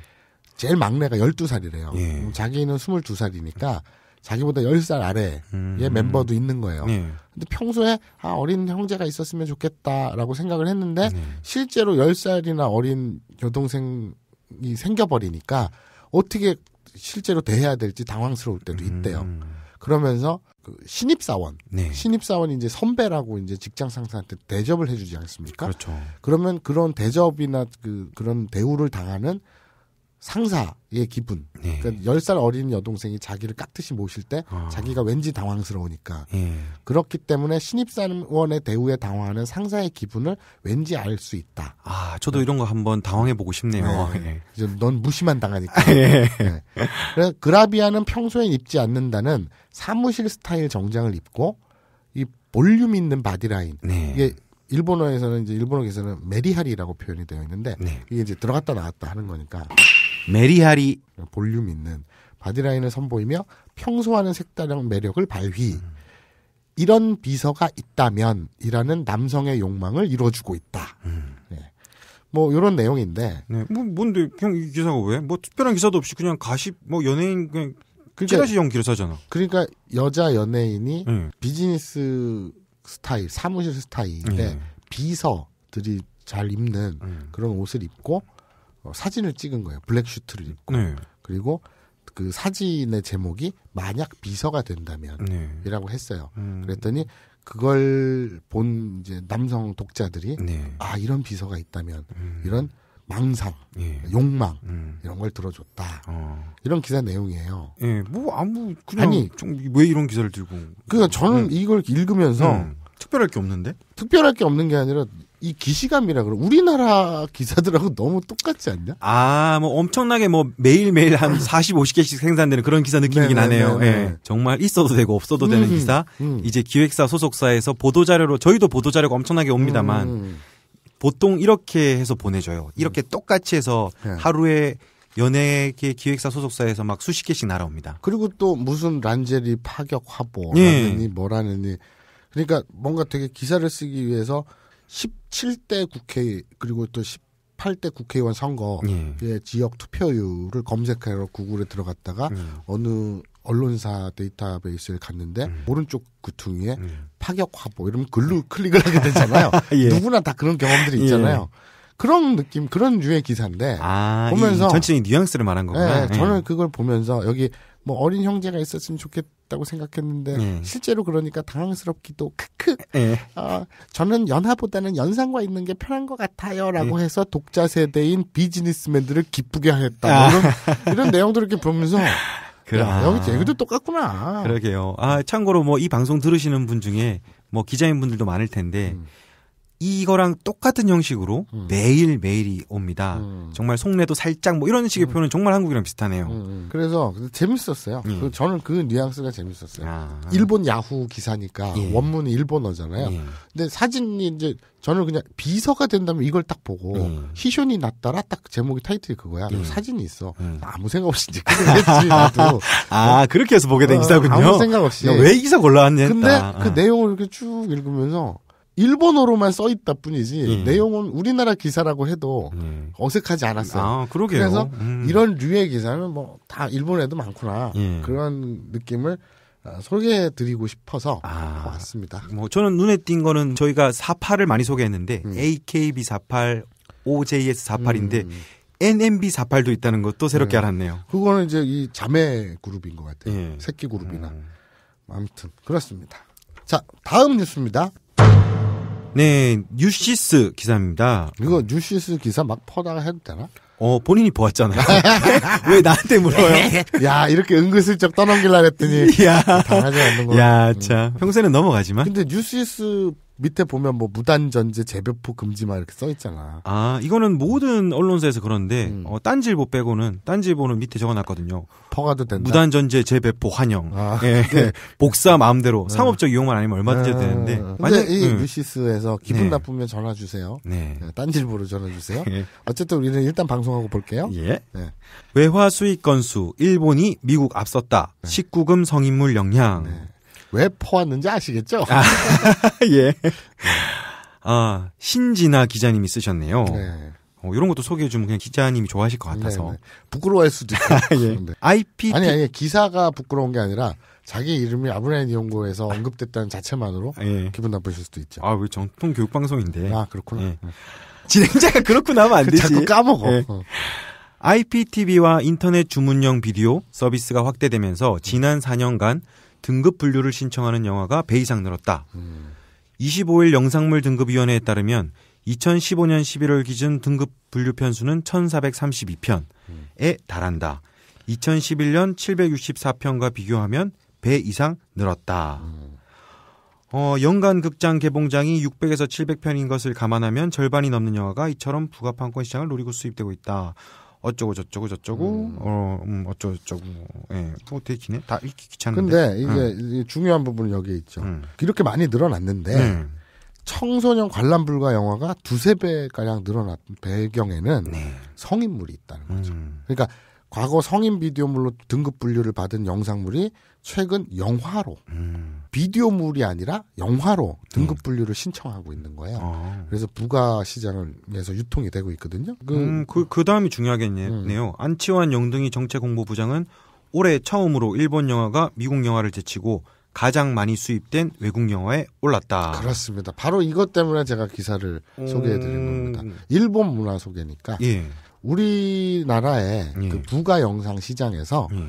제일 막내가 12살이래요. 예. 자기는 22살이니까 자기보다 10살 아래의 음, 음, 멤버도 있는 거예요. 네. 근데 평소에 아, 어린 형제가 있었으면 좋겠다라고 생각을 했는데 네. 실제로 10살이나 어린 여동생이 생겨버리니까 어떻게 실제로 대해야 될지 당황스러울 때도 음. 있대요. 음. 그러면서 그 신입사원, 네. 신입사원이 이제 선배라고 이제 직장 상사한테 대접을 해주지 않습니까? 그렇죠. 그러면 그런 대접이나 그, 그런 대우를 당하는 상사의 기분. 예. 그러니까 10살 어린 여동생이 자기를 깍듯이 모실 때 어. 자기가 왠지 당황스러우니까. 예. 그렇기 때문에 신입사원의 대우에 당황하는 상사의 기분을 왠지 알 수 있다. 아, 저도 이런 거 한번 당황해 보고 싶네요. 네. 예. 넌무심한 당하니까. 예. 네. 그 그라비아는 평소에 입지 않는다는 사무실 스타일 정장을 입고 이 볼륨 있는 바디라인. 네. 이게 일본어에서는 이제 일본어에서는 메리하리라고 표현이 되어 있는데 네. 이게 이제 들어갔다 나왔다 하는 거니까 메리하리 볼륨 있는 바디라인을 선보이며 평소와는 색다른 매력을 발휘. 음. 이런 비서가 있다면이라는 남성의 욕망을 이루어주고 있다. 음. 네. 뭐 이런 내용인데. 네. 뭐 뭔데 그냥 이 기사가 왜? 뭐 특별한 기사도 없이 그냥 가십 뭐 연예인 그냥 그러니까, 찌라시형 기사잖아. 그러니까 여자 연예인이 네. 비즈니스 스타일, 사무실 스타일인데 네. 비서들이 잘 입는 음. 그런 옷을 입고 어, 사진을 찍은 거예요. 블랙슈트를 입고. 네. 그리고 그 사진의 제목이 만약 비서가 된다면이라고 네. 했어요. 음. 그랬더니 그걸 본 이제 남성 독자들이 네. 아 이런 비서가 있다면 음. 이런 망상, 예. 욕망 음. 이런 걸 들어줬다. 어. 이런 기사 내용이에요. 예, 뭐 아무 그냥 아니 왜 이런 기사를 들고? 그러니까 저는 음. 이걸 읽으면서 음. 특별할 게 없는데? 특별할 게 없는 게 아니라 이 기시감이라 그러 우리나라 기사들하고 너무 똑같지 않냐? 아, 뭐 엄청나게 뭐 매일매일 한 40, 음. 50개씩 생산되는 그런 기사 느낌이긴 네, 네, 하네요. 네, 예. 네. 정말 있어도 되고 없어도 음, 되는 기사. 음. 이제 기획사 소속사에서 보도자료로 저희도 보도자료가 엄청나게 옵니다만 음. 보통 이렇게 해서 보내줘요. 이렇게 음. 똑같이 해서 네. 하루에 연예계 기획사 소속사에서 막 수십 개씩 날아옵니다. 그리고 또 무슨 란제리 파격 화보라니 예. 네. 뭐라니 그러니까 뭔가 되게 기사를 쓰기 위해서 17대 국회 그리고 또 18대 국회의원 선거의 예. 예. 지역 투표율을 검색하러 구글에 들어갔다가 예. 어느 언론사 데이터베이스를 갔는데 음. 오른쪽 구퉁이에 그 음. 파격 화보 이러면 글로 클릭을 하게 되잖아요. 예. 누구나 다 그런 경험들이 있잖아요. 예. 그런 느낌, 그런 유의 기사인데 아, 보면서 전체적인 뉘앙스를 말한 예, 거구나. 예, 저는 그걸 보면서 여기 뭐 어린 형제가 있었으면 좋겠다. 있다고 생각했는데 예. 실제로 그러니까 당황스럽기도 크크. 예. 어, 저는 연하보다는 연상과 있는 게 편한 것 같아요라고 예. 해서 독자 세대인 비즈니스맨들을 기쁘게 하였다. 아. 뭐 이런, 이런 내용들을 이렇게 보면서 그래. 야, 여기 얘기도 똑같구나. 그러게요. 아 참고로 뭐 이 방송 들으시는 분 중에 뭐 기자인 분들도 많을 텐데. 음. 이거랑 똑같은 형식으로 음. 매일 매일이 옵니다. 음. 정말 속내도 살짝 뭐 이런 식의 음. 표현은 정말 한국이랑 비슷하네요. 음, 음. 그래서 재밌었어요. 예. 그 저는 그 뉘앙스가 재밌었어요. 아. 일본 야후 기사니까 예. 원문이 일본어잖아요. 예. 근데 사진이 이제 저는 그냥 비서가 된다면 이걸 딱 보고 예. 히쇼니 났따라딱 제목이 타이틀이 그거야. 예. 사진이 있어. 예. 아무 생각 없이 이제 그랬지 나도. 아 어. 그렇게 해서 보게 된 어, 기사군요. 아무 생각 없이. 왜 기사 골라왔냐. 근데 그 아. 그 내용을 이렇게 쭉 읽으면서 일본어로만 써 있다 뿐이지 음. 내용은 우리나라 기사라고 해도 음. 어색하지 않았어요. 아, 그래서 음. 이런 류의 기사는 뭐 다 일본에도 많구나 예. 그런 느낌을 아, 소개해드리고 싶어서 아, 왔습니다. 뭐 저는 눈에 띈 거는 저희가 48을 많이 소개했는데 음. AKB 48, OJS 48인데 음. NMB 48도 있다는 것도 새롭게 네. 알았네요. 그거는 이제 이 자매 그룹인 것 같아요. 예. 새끼 그룹이나 음. 아무튼 그렇습니다. 자 다음 뉴스입니다. 네, 뉴시스 기사입니다. 이거 뉴시스 기사 막 퍼다가 해도 되나? 어, 본인이 보았잖아요. 왜 나한테 물어요? 야, 이렇게 은근슬쩍 떠넘길라 그랬더니 야. 당하지 않는 거야. 야, 참. 평소에는 넘어가지만. 근데 뉴시스 밑에 보면 뭐 무단 전제 재배포 금지 막 이렇게 써 있잖아. 아 이거는 모든 언론사에서 그런데 음. 어, 딴질보 빼고는 딴질보는 지 밑에 적어놨거든요. 퍼가도 된다. 무단 전제 재배포 환영. 아, 예, 네. 복사 마음대로 네. 상업적 이용만 아니면 얼마든지 아, 되는데. 만약 이 음. 뉴시스에서 기분 네. 나쁘면 전화 주세요. 네. 네 딴질보로 전화 주세요. 예. 어쨌든 우리는 일단 방송하고 볼게요. 예. 네. 외화 수익 건수 일본이 미국 앞섰다. 19금 성인물 역량. 왜 퍼왔는지 아시겠죠? 아, 예. 아, 신진아 기자님이 쓰셨네요. 네. 어, 이런 것도 소개해주면 그냥 기자님이 좋아하실 것 같아서. 네네. 네. 부끄러워할 수도 있고. 아, 예. IPP. 네. 아니, 아니, 기사가 부끄러운 게 아니라 자기 이름이 아브라인 연구에서 언급됐다는 자체만으로 예. 기분 나쁘실 수도 있죠. 아, 왜정통 교육방송인데. 아, 그렇구나. 예. 진행자가 그렇구나 하면 안 그 되지. 자꾸 까먹어. 예. 어. IPTV와 인터넷 주문형 비디오 서비스가 확대되면서 지난 4년간 등급 분류를 신청하는 영화가 음. 음. 배 이상 늘었다. 음. 25일 영상물 등급위원회에 따르면 2015년 11월 기준 등급 분류 편수는 1432편에 달한다. 2011년 764편과 비교하면 배 이상 늘었다. 어, 연간 극장 개봉장이 600에서 700편인 것을 감안하면 절반이 넘는 영화가 이처럼 부가판권 시장을 노리고 수입되고 있다. 어쩌고 저쩌고 저쩌고 음. 어 음, 어쩌고 저쩌고 예. 뭐 되게 기네. 다 귀찮은데. 근데 이게 음. 중요한 부분은 여기에 있죠. 음. 이렇게 많이 늘어났는데 네. 청소년 관람 불가 영화가 두세 배 가량 늘어났 배경에는 네. 성인물이 있다는 거죠. 음. 그러니까 과거 성인 비디오물로 등급 분류를 받은 영상물이 최근 영화로 음. 비디오물이 아니라 영화로 등급 음. 분류를 신청하고 있는 거예요. 아. 그래서 부가 시장에서 유통이 되고 있거든요. 그, 음, 그, 그 다음이 중요하겠네요. 음. 안치환 영등이 정책공보부장은 올해 처음으로 일본 영화가 미국 영화를 제치고 가장 많이 수입된 외국 영화에 올랐다. 그렇습니다. 바로 이것 때문에 제가 기사를 음... 소개해드리는 겁니다. 일본 문화 소개니까 예. 우리나라의 예. 그 부가 영상 시장에서 예.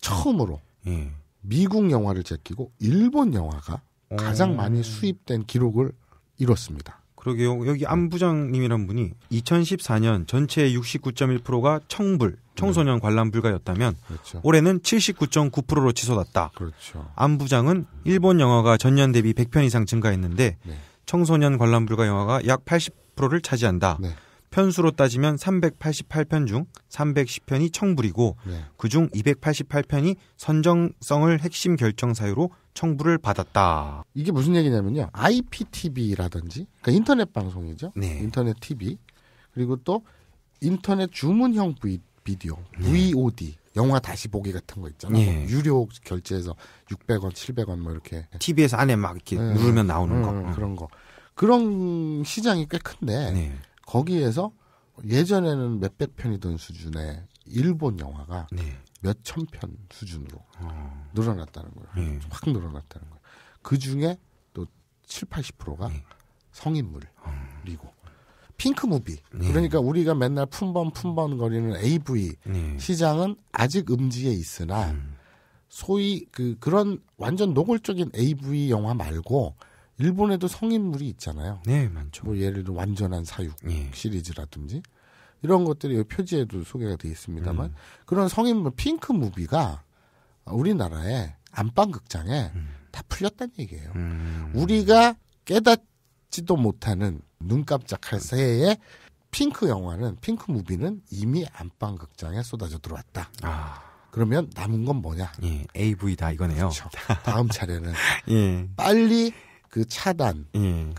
처음으로 예. 미국 영화를 제끼고 일본 영화가 오. 어. 가장 많이 수입된 기록을 이뤘습니다. 그러게요. 여기 네. 안부장님이란 분이 2014년 전체의 69.1%가 청불, 청소년 네. 관람 불가였다면 그렇죠. 올해는 79.9%로 치솟았다. 그렇죠. 안부장은 일본 영화가 전년 대비 100편 이상 증가했는데 네. 청소년 관람 불가 영화가 약 80%를 차지한다. 네. 편수로 따지면 388편 중 310편이 청불이고 네. 그중 288편이 선정성을 핵심 결정 사유로 청부를 받았다. 이게 무슨 얘기냐면요. IPTV라든지 그러니까 인터넷 방송이죠. 네. 인터넷 TV 그리고 또 인터넷 주문형 v, 비디오 네. VOD 영화 다시 보기 같은 거 있잖아요. 예. 유료 결제해서 600원, 700원 뭐 이렇게. TV에서 안에 막 이렇게 네. 누르면 나오는 음, 거. 음, 음. 그런 거. 그런 시장이 꽤 큰데 네. 거기에서 예전에는 몇백 편이던 수준의 일본 영화가 네. 몇천 편 수준으로 어. 늘어났다는 거예요. 네. 확 늘어났다는 거예요. 그 중에 또 7, 80%가 네. 성인물이고 어. 핑크 무비. 네. 그러니까 우리가 맨날 품번 품번 거리는 AV 네. 시장은 아직 음지에 있으나 음. 소위 그 그런 완전 노골적인 AV 영화 말고 일본에도 성인물이 있잖아요. 네, 많죠. 뭐 예를 들어 완전한 사육 예. 시리즈라든지 이런 것들이 표지에도 소개가 되어 있습니다만 음. 그런 성인물 핑크 무비가 우리나라의 안방 극장에 음. 다 풀렸다는 얘기예요. 음. 우리가 깨닫지도 못하는 눈 깜짝할 새에 핑크 영화는 핑크 무비는 이미 안방 극장에 쏟아져 들어왔다. 아. 그러면 남은 건 뭐냐? 예, AV 다 이거네요. 그렇죠. 다음 차례는 예. 빨리 그 차단이 예.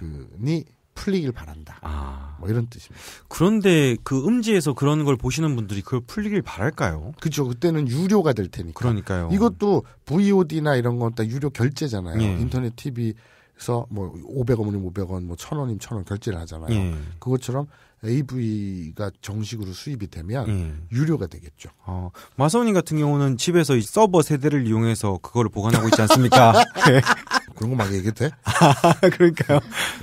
풀리길 바란다. 아. 뭐 이런 뜻입니다. 그런데 그 음지에서 그런 걸 보시는 분들이 그걸 풀리길 바랄까요? 그죠. 그때는 유료가 될 테니까. 그러니까요. 이것도 VOD나 이런 건 다 유료 결제잖아요. 예. 인터넷 TV에서 뭐 500원이면 500원, 뭐 1000원이면 1000원 결제를 하잖아요. 예. 그것처럼 AV가 정식으로 수입이 되면 음. 유료가 되겠죠. 어, 마서님 같은 경우는 집에서 이 서버 세대를 이용해서 그거를 보관하고 있지 않습니까? 네. 그런 거 막 얘기해도 돼? 아, 그러니까요.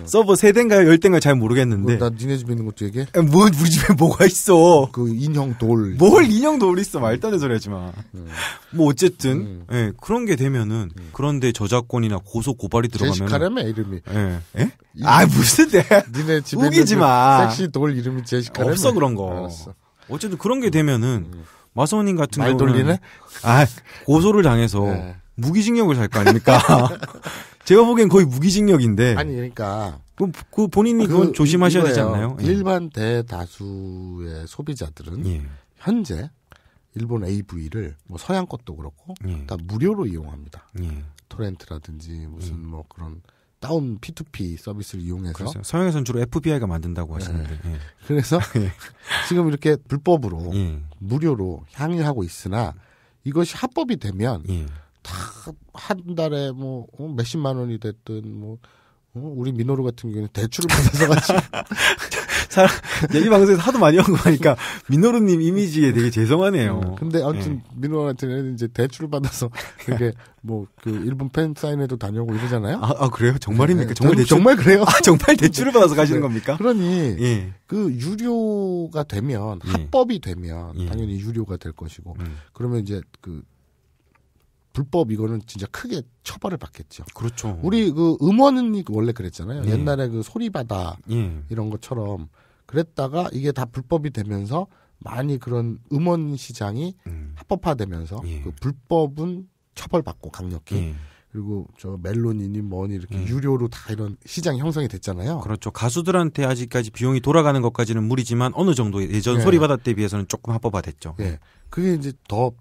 서버 세대인가요? 열대인가요? 잘 모르겠는데. 난 어, 니네 집에 있는 것도 얘기해? 아, 뭐, 우리 집에 뭐가 있어. 그 인형 돌. 뭘 인형 돌 있어. 말도 안 되는 소리 하지 마. 음. 뭐, 어쨌든, 음. 예, 그런 게 되면은, 음. 그런데 저작권이나 고소, 고발이 들어가면. 제시카라며, 이름이. 예. 예? 아, 무슨 데 니네 집에 우기지 그 마. 섹시 돌 이름이 제시카라며. 없어, 그런 거. 알았어. 어쨌든 그런 게 되면은, 음. 마소님 같은 경우는. 말 돌리네? 아, 고소를 당해서. 네. 무기징역을 살 거 아닙니까? 제가 보기엔 거의 무기징역인데. 아니 그러니까 그, 그 본인이 그건 그, 조심하셔야 이거예요. 되지 않나요? 예. 일반 대다수의 소비자들은 예. 현재 일본 AV를 뭐 서양 것도 그렇고 예. 다 무료로 이용합니다. 예. 토렌트라든지 무슨 음. 뭐 그런 다운 P2P 서비스를 이용해서 그렇죠. 서양에서는 주로 FBI가 만든다고 하시는데 네. 예. 그래서 예. 지금 이렇게 불법으로 무료로 향유하고 있으나 이것이 합법이 되면 한 달에 뭐 어, 몇십만 원이 됐든 뭐 어, 우리 민호루 같은 경우는 대출을 받아서 가지고 얘기 방송에서 하도 많이 한거 보니까 민호루님 이미지에 되게 죄송하네요. 음, 근데 아무튼 네. 민호루한테는 이제 대출을 받아서 그게 뭐 그 일본 팬 사인회도 다녀오고 이러잖아요. 아, 아 그래요? 정말입니까? 네, 정말 대출, 정말 그래요? 아, 정말 대출을 네. 받아서 가시는 겁니까? 네. 그러니 예. 그 유료가 되면 예. 합법이 되면 예. 당연히 유료가 될 것이고 음. 그러면 이제 그 불법 이거는 진짜 크게 처벌을 받겠죠. 그렇죠. 우리 그 음원은 원래 그랬잖아요. 네. 옛날에 그 소리바다 네. 이런 것처럼 그랬다가 이게 다 불법이 되면서 많이 그런 음원 시장이 음. 합법화되면서 예. 그 불법은 처벌받고 강력히 예. 그리고 저 멜론이니 뭐니 이렇게 음. 유료로 다 이런 시장 형성이 됐잖아요. 그렇죠. 가수들한테 아직까지 비용이 돌아가는 것까지는 무리지만 어느 정도 예전 예. 소리바다 때 비해서는 조금 합법화됐죠. 예. 그게 이제 더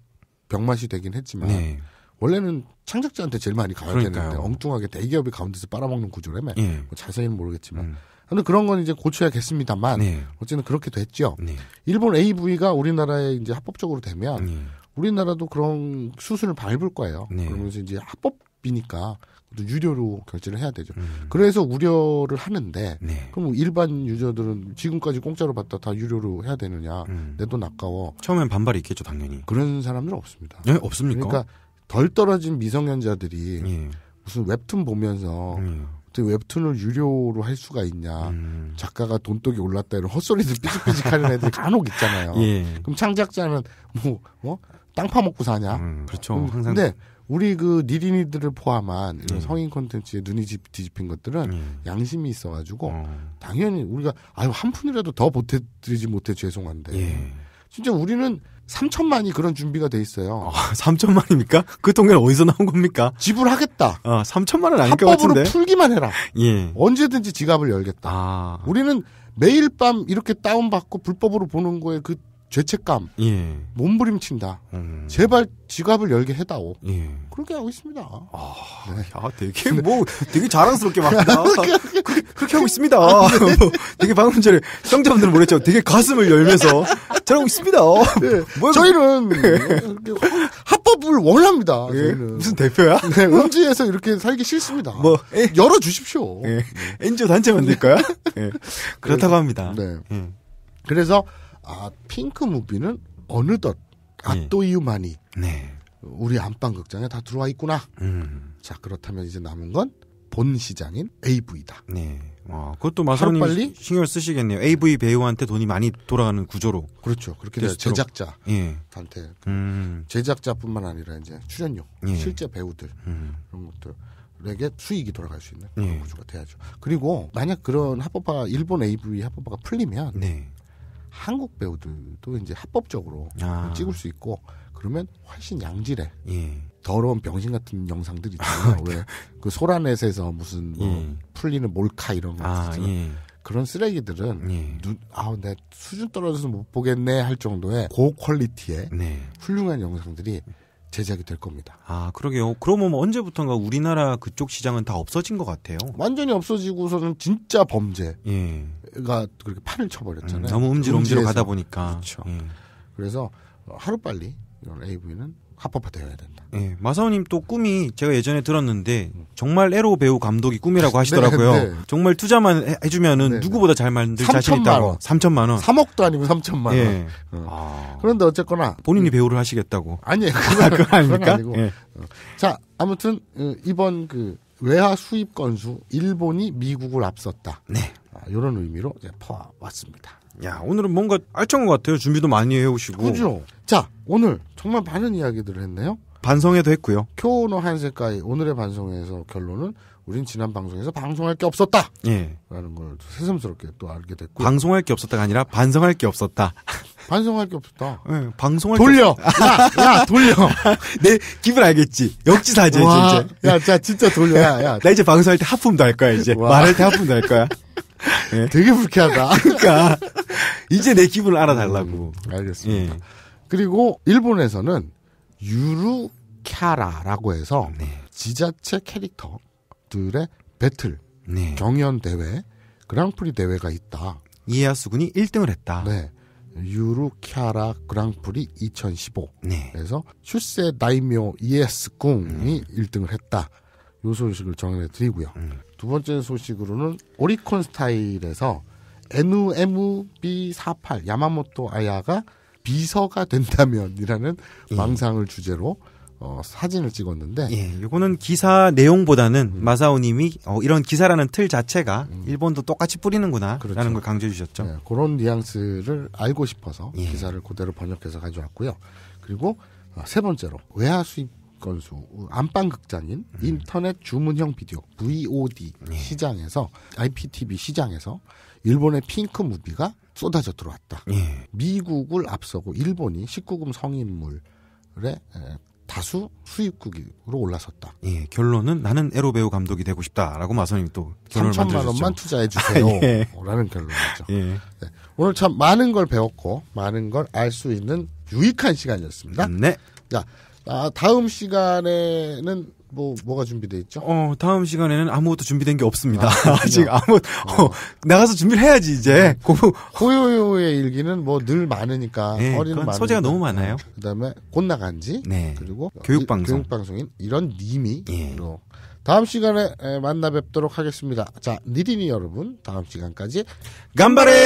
병맛이 되긴 했지만 네. 원래는 창작자한테 제일 많이 가야 그러니까요. 되는데 엉뚱하게 대기업이 가운데서 빨아먹는 구조라며 예. 뭐 자세히는 모르겠지만 음. 근데 그런 건 이제 고쳐야겠습니다만 네. 어쨌든 그렇게 됐죠. 네. 일본 AV가 우리나라에 이제 합법적으로 되면 네. 우리나라도 그런 수순을 밟을 거예요. 네. 그러면서 이제 합법이니까 유료로 결제를 해야 되죠. 음. 그래서 우려를 하는데 네. 그럼 뭐 일반 유저들은 지금까지 공짜로 받다 다 유료로 해야 되느냐 음. 내돈 아까워. 처음엔 반발이 있겠죠 당연히. 그런 사람들은 없습니다. 네 없습니까? 그러니까 덜 떨어진 미성년자들이 예. 무슨 웹툰 보면서 음. 어떻게 웹툰을 유료로 할 수가 있냐 음. 작가가 돈독이 올랐다 이런 헛소리들 삐죽삐죽하는 애들 간혹 있잖아요. 예. 그럼 창작자는 뭐 어? 땅 파먹고 사냐? 음, 그렇죠. 음, 항상. 근데 우리 그 니린이들을 포함한 이런 예. 성인 콘텐츠에 눈이 뒤집힌 것들은 예. 양심이 있어가지고 어. 당연히 우리가 아유 한 푼이라도 더 보태드리지 못해 죄송한데 예. 진짜 우리는 3천만이 그런 준비가 돼 있어요. 아, 3천만입니까? 그 통계는 어디서 나온 겁니까? 지불하겠다. 아, 3천만은 아닐 것 같은데. 합법으로 풀기만 해라. 예. 언제든지 지갑을 열겠다. 아. 우리는 매일 밤 이렇게 다운받고 불법으로 보는 거에 그 죄책감, 예. 몸부림친다. 음. 제발 지갑을 열게 해다오. 예. 그렇게 하고 있습니다. 아, 네. 야, 되게 뭐 되게 자랑스럽게 막 그렇게, 하고 있습니다. 네. 뭐, 되게 방금 전에 시청자분들은 뭐랬죠 되게 가슴을 열면서 잘하고 있습니다. 네. 뭐, 저희는 네. 합법을 원합니다. 예. 저희는. 무슨 대표야? 네, 음지에서 이렇게 살기 싫습니다. 뭐 에? 예. 열어주십시오. 예. 엔지오 단체 만들까요? 예. 그렇다고 합니다. 네. 그래서 아, 핑크 무비는 어느덧 아또이유만이 예. 네. 우리 안방 극장에 다 들어와 있구나. 음. 자 그렇다면 이제 남은 건 본 시장인 AV다. 네. 와, 그것도 마사님 빨리 신경 쓰시겠네요. AV 배우한테 돈이 많이 돌아가는 구조로. 그렇죠. 그렇게 돼서 제작자 한테 예. 음. 제작자뿐만 아니라 이제 출연료, 예. 실제 배우들 음. 이런 것들. 에게 수익이 돌아갈 수 있는 예. 그런 예. 구조가 돼야죠. 그리고 만약 그런 합법화 일본 AV 합법화가 풀리면 네. 한국 배우들도 이제 합법적으로 아. 찍을 수 있고 그러면 훨씬 양질의 예. 더러운 병신 같은 영상들이 있잖아요. 아, 왜그 소라넷에서 무슨 뭐 예. 풀리는 몰카 이런 거 아, 예. 그런 쓰레기들은 예. 눈, 아우 내 수준 떨어져서 못 보겠네 할 정도의 고퀄리티의 네. 훌륭한 영상들이 제작이 될 겁니다. 아 그러게요. 그러면 뭐 언제부턴가 우리나라 그쪽 시장은 다 없어진 것 같아요. 완전히 없어지고서는 진짜 범죄. 예. 배가 그렇게 판을 쳐버렸잖아요. 음, 너무 음질음질로 음 가다 보니까. 그렇죠. 예. 그래서 어, 하루빨리 이런 AV는 합법화되어야 된다. 예. 마사오님 또 꿈이 제가 예전에 들었는데 정말 에로 배우 감독이 꿈이라고 네, 하시더라고요. 네, 네. 정말 투자만 해, 주면은 네, 네, 누구보다 잘 만들 자신 있다고. 원. 3천만 원. 3억도 아니고 3천만 예. 원. 어. 아... 그런데 어쨌거나 본인이 음... 배우를 하시겠다고. 아니에요. 아, 그건, 그건, 아닙니까? 아니고. 예. 어. 자, 아무튼 어, 이번 그 외화 수입 건수 일본이 미국을 앞섰다. 네. 이런 아, 의미로 이제 퍼왔습니다. 야, 오늘은 뭔가 알찬 것 같아요. 준비도 많이 해오시고. 그죠. 자, 오늘 정말 많은 이야기들을 했네요. 반성회도 했고요. 교노 한세까이 오늘의 반성회에서 결론은 우린 지난 방송에서 방송할 게 없었다. 예. 라는 걸 새삼스럽게 또 알게 됐고. 방송할 게 없었다가 아니라 반성할 게 없었다. 반성할 게 없었다. 예, 방송할 돌려. 게 야, 야, 돌려. 내 기분 알겠지. 역지사지 진짜. 야, 자, 진짜 돌려. 야, 야. 나 이제 방송할 때 하품도 할 거야 이제. 와. 말할 때 하품도 할 거야. 네? 되게 불쾌하다. 그러니까 이제 내 기분을 알아달라고. 음, 음 알겠습니다. 예. 그리고 일본에서는 유루캬라라고 해서 네. 지자체 캐릭터들의 배틀 네. 경연 대회, 그랑프리 대회가 있다. 이에야스 군이 1등을 했다. 네. 유루캬라 그랑프리 2 0 1 5그래서 출세 다이묘 이에야스군이 음. 1등을 했다. 요 소식을 정해 드리고요. 음. 두 번째 소식으로는 오리콘 스타일에서 NUMB48 야마모토 아야가 비서가 된다면이라는 예. 망상을 주제로 어, 사진을 찍었는데 예, 요거는 기사 내용보다는 음. 마사오님이 어, 이런 기사라는 틀 자체가 음. 일본도 똑같이 뿌리는구나라는 그렇죠. 걸 강조해 주셨죠. 예, 그런 뉘앙스를 알고 싶어서 예. 기사를 그대로 번역해서 가져왔고요. 그리고 어, 세 번째로 외화 수입 건수 안방 극장인 음. 인터넷 주문형 비디오 VOD 음. 예. 시장에서 IPTV 시장에서 일본의 핑크 무비가 쏟아져 들어왔다. 예. 미국을 앞서고 일본이 19금 성인물의 다수 수입국으로 올라섰다. 예, 결론은 나는 에로 배우 감독이 되고 싶다라고 마선님 또 결론을 3천만 원만 투자해 주세요라는 아, 예. 결론이죠. 예. 네, 오늘 참 많은 걸 배웠고 많은 걸 알 수 있는 유익한 시간이었습니다. 네. 자, 아, 다음 시간에는 뭐 뭐가 준비돼 있죠? 어 다음 시간에는 아무것도 준비된 게 없습니다. 아, 아직 아무 어, 어, 나가서 준비를 해야지 이제. 네. 고... 호요요의 일기는 뭐 늘 많으니까 네, 어린 많 소재가 너무 많아요. 네. 그다음에 곧 나간지 네. 그리고 교육 방송 교육 방송인 이런 님이 예. 다음 시간에 만나 뵙도록 하겠습니다. 자니린니 여러분 다음 시간까지 간바의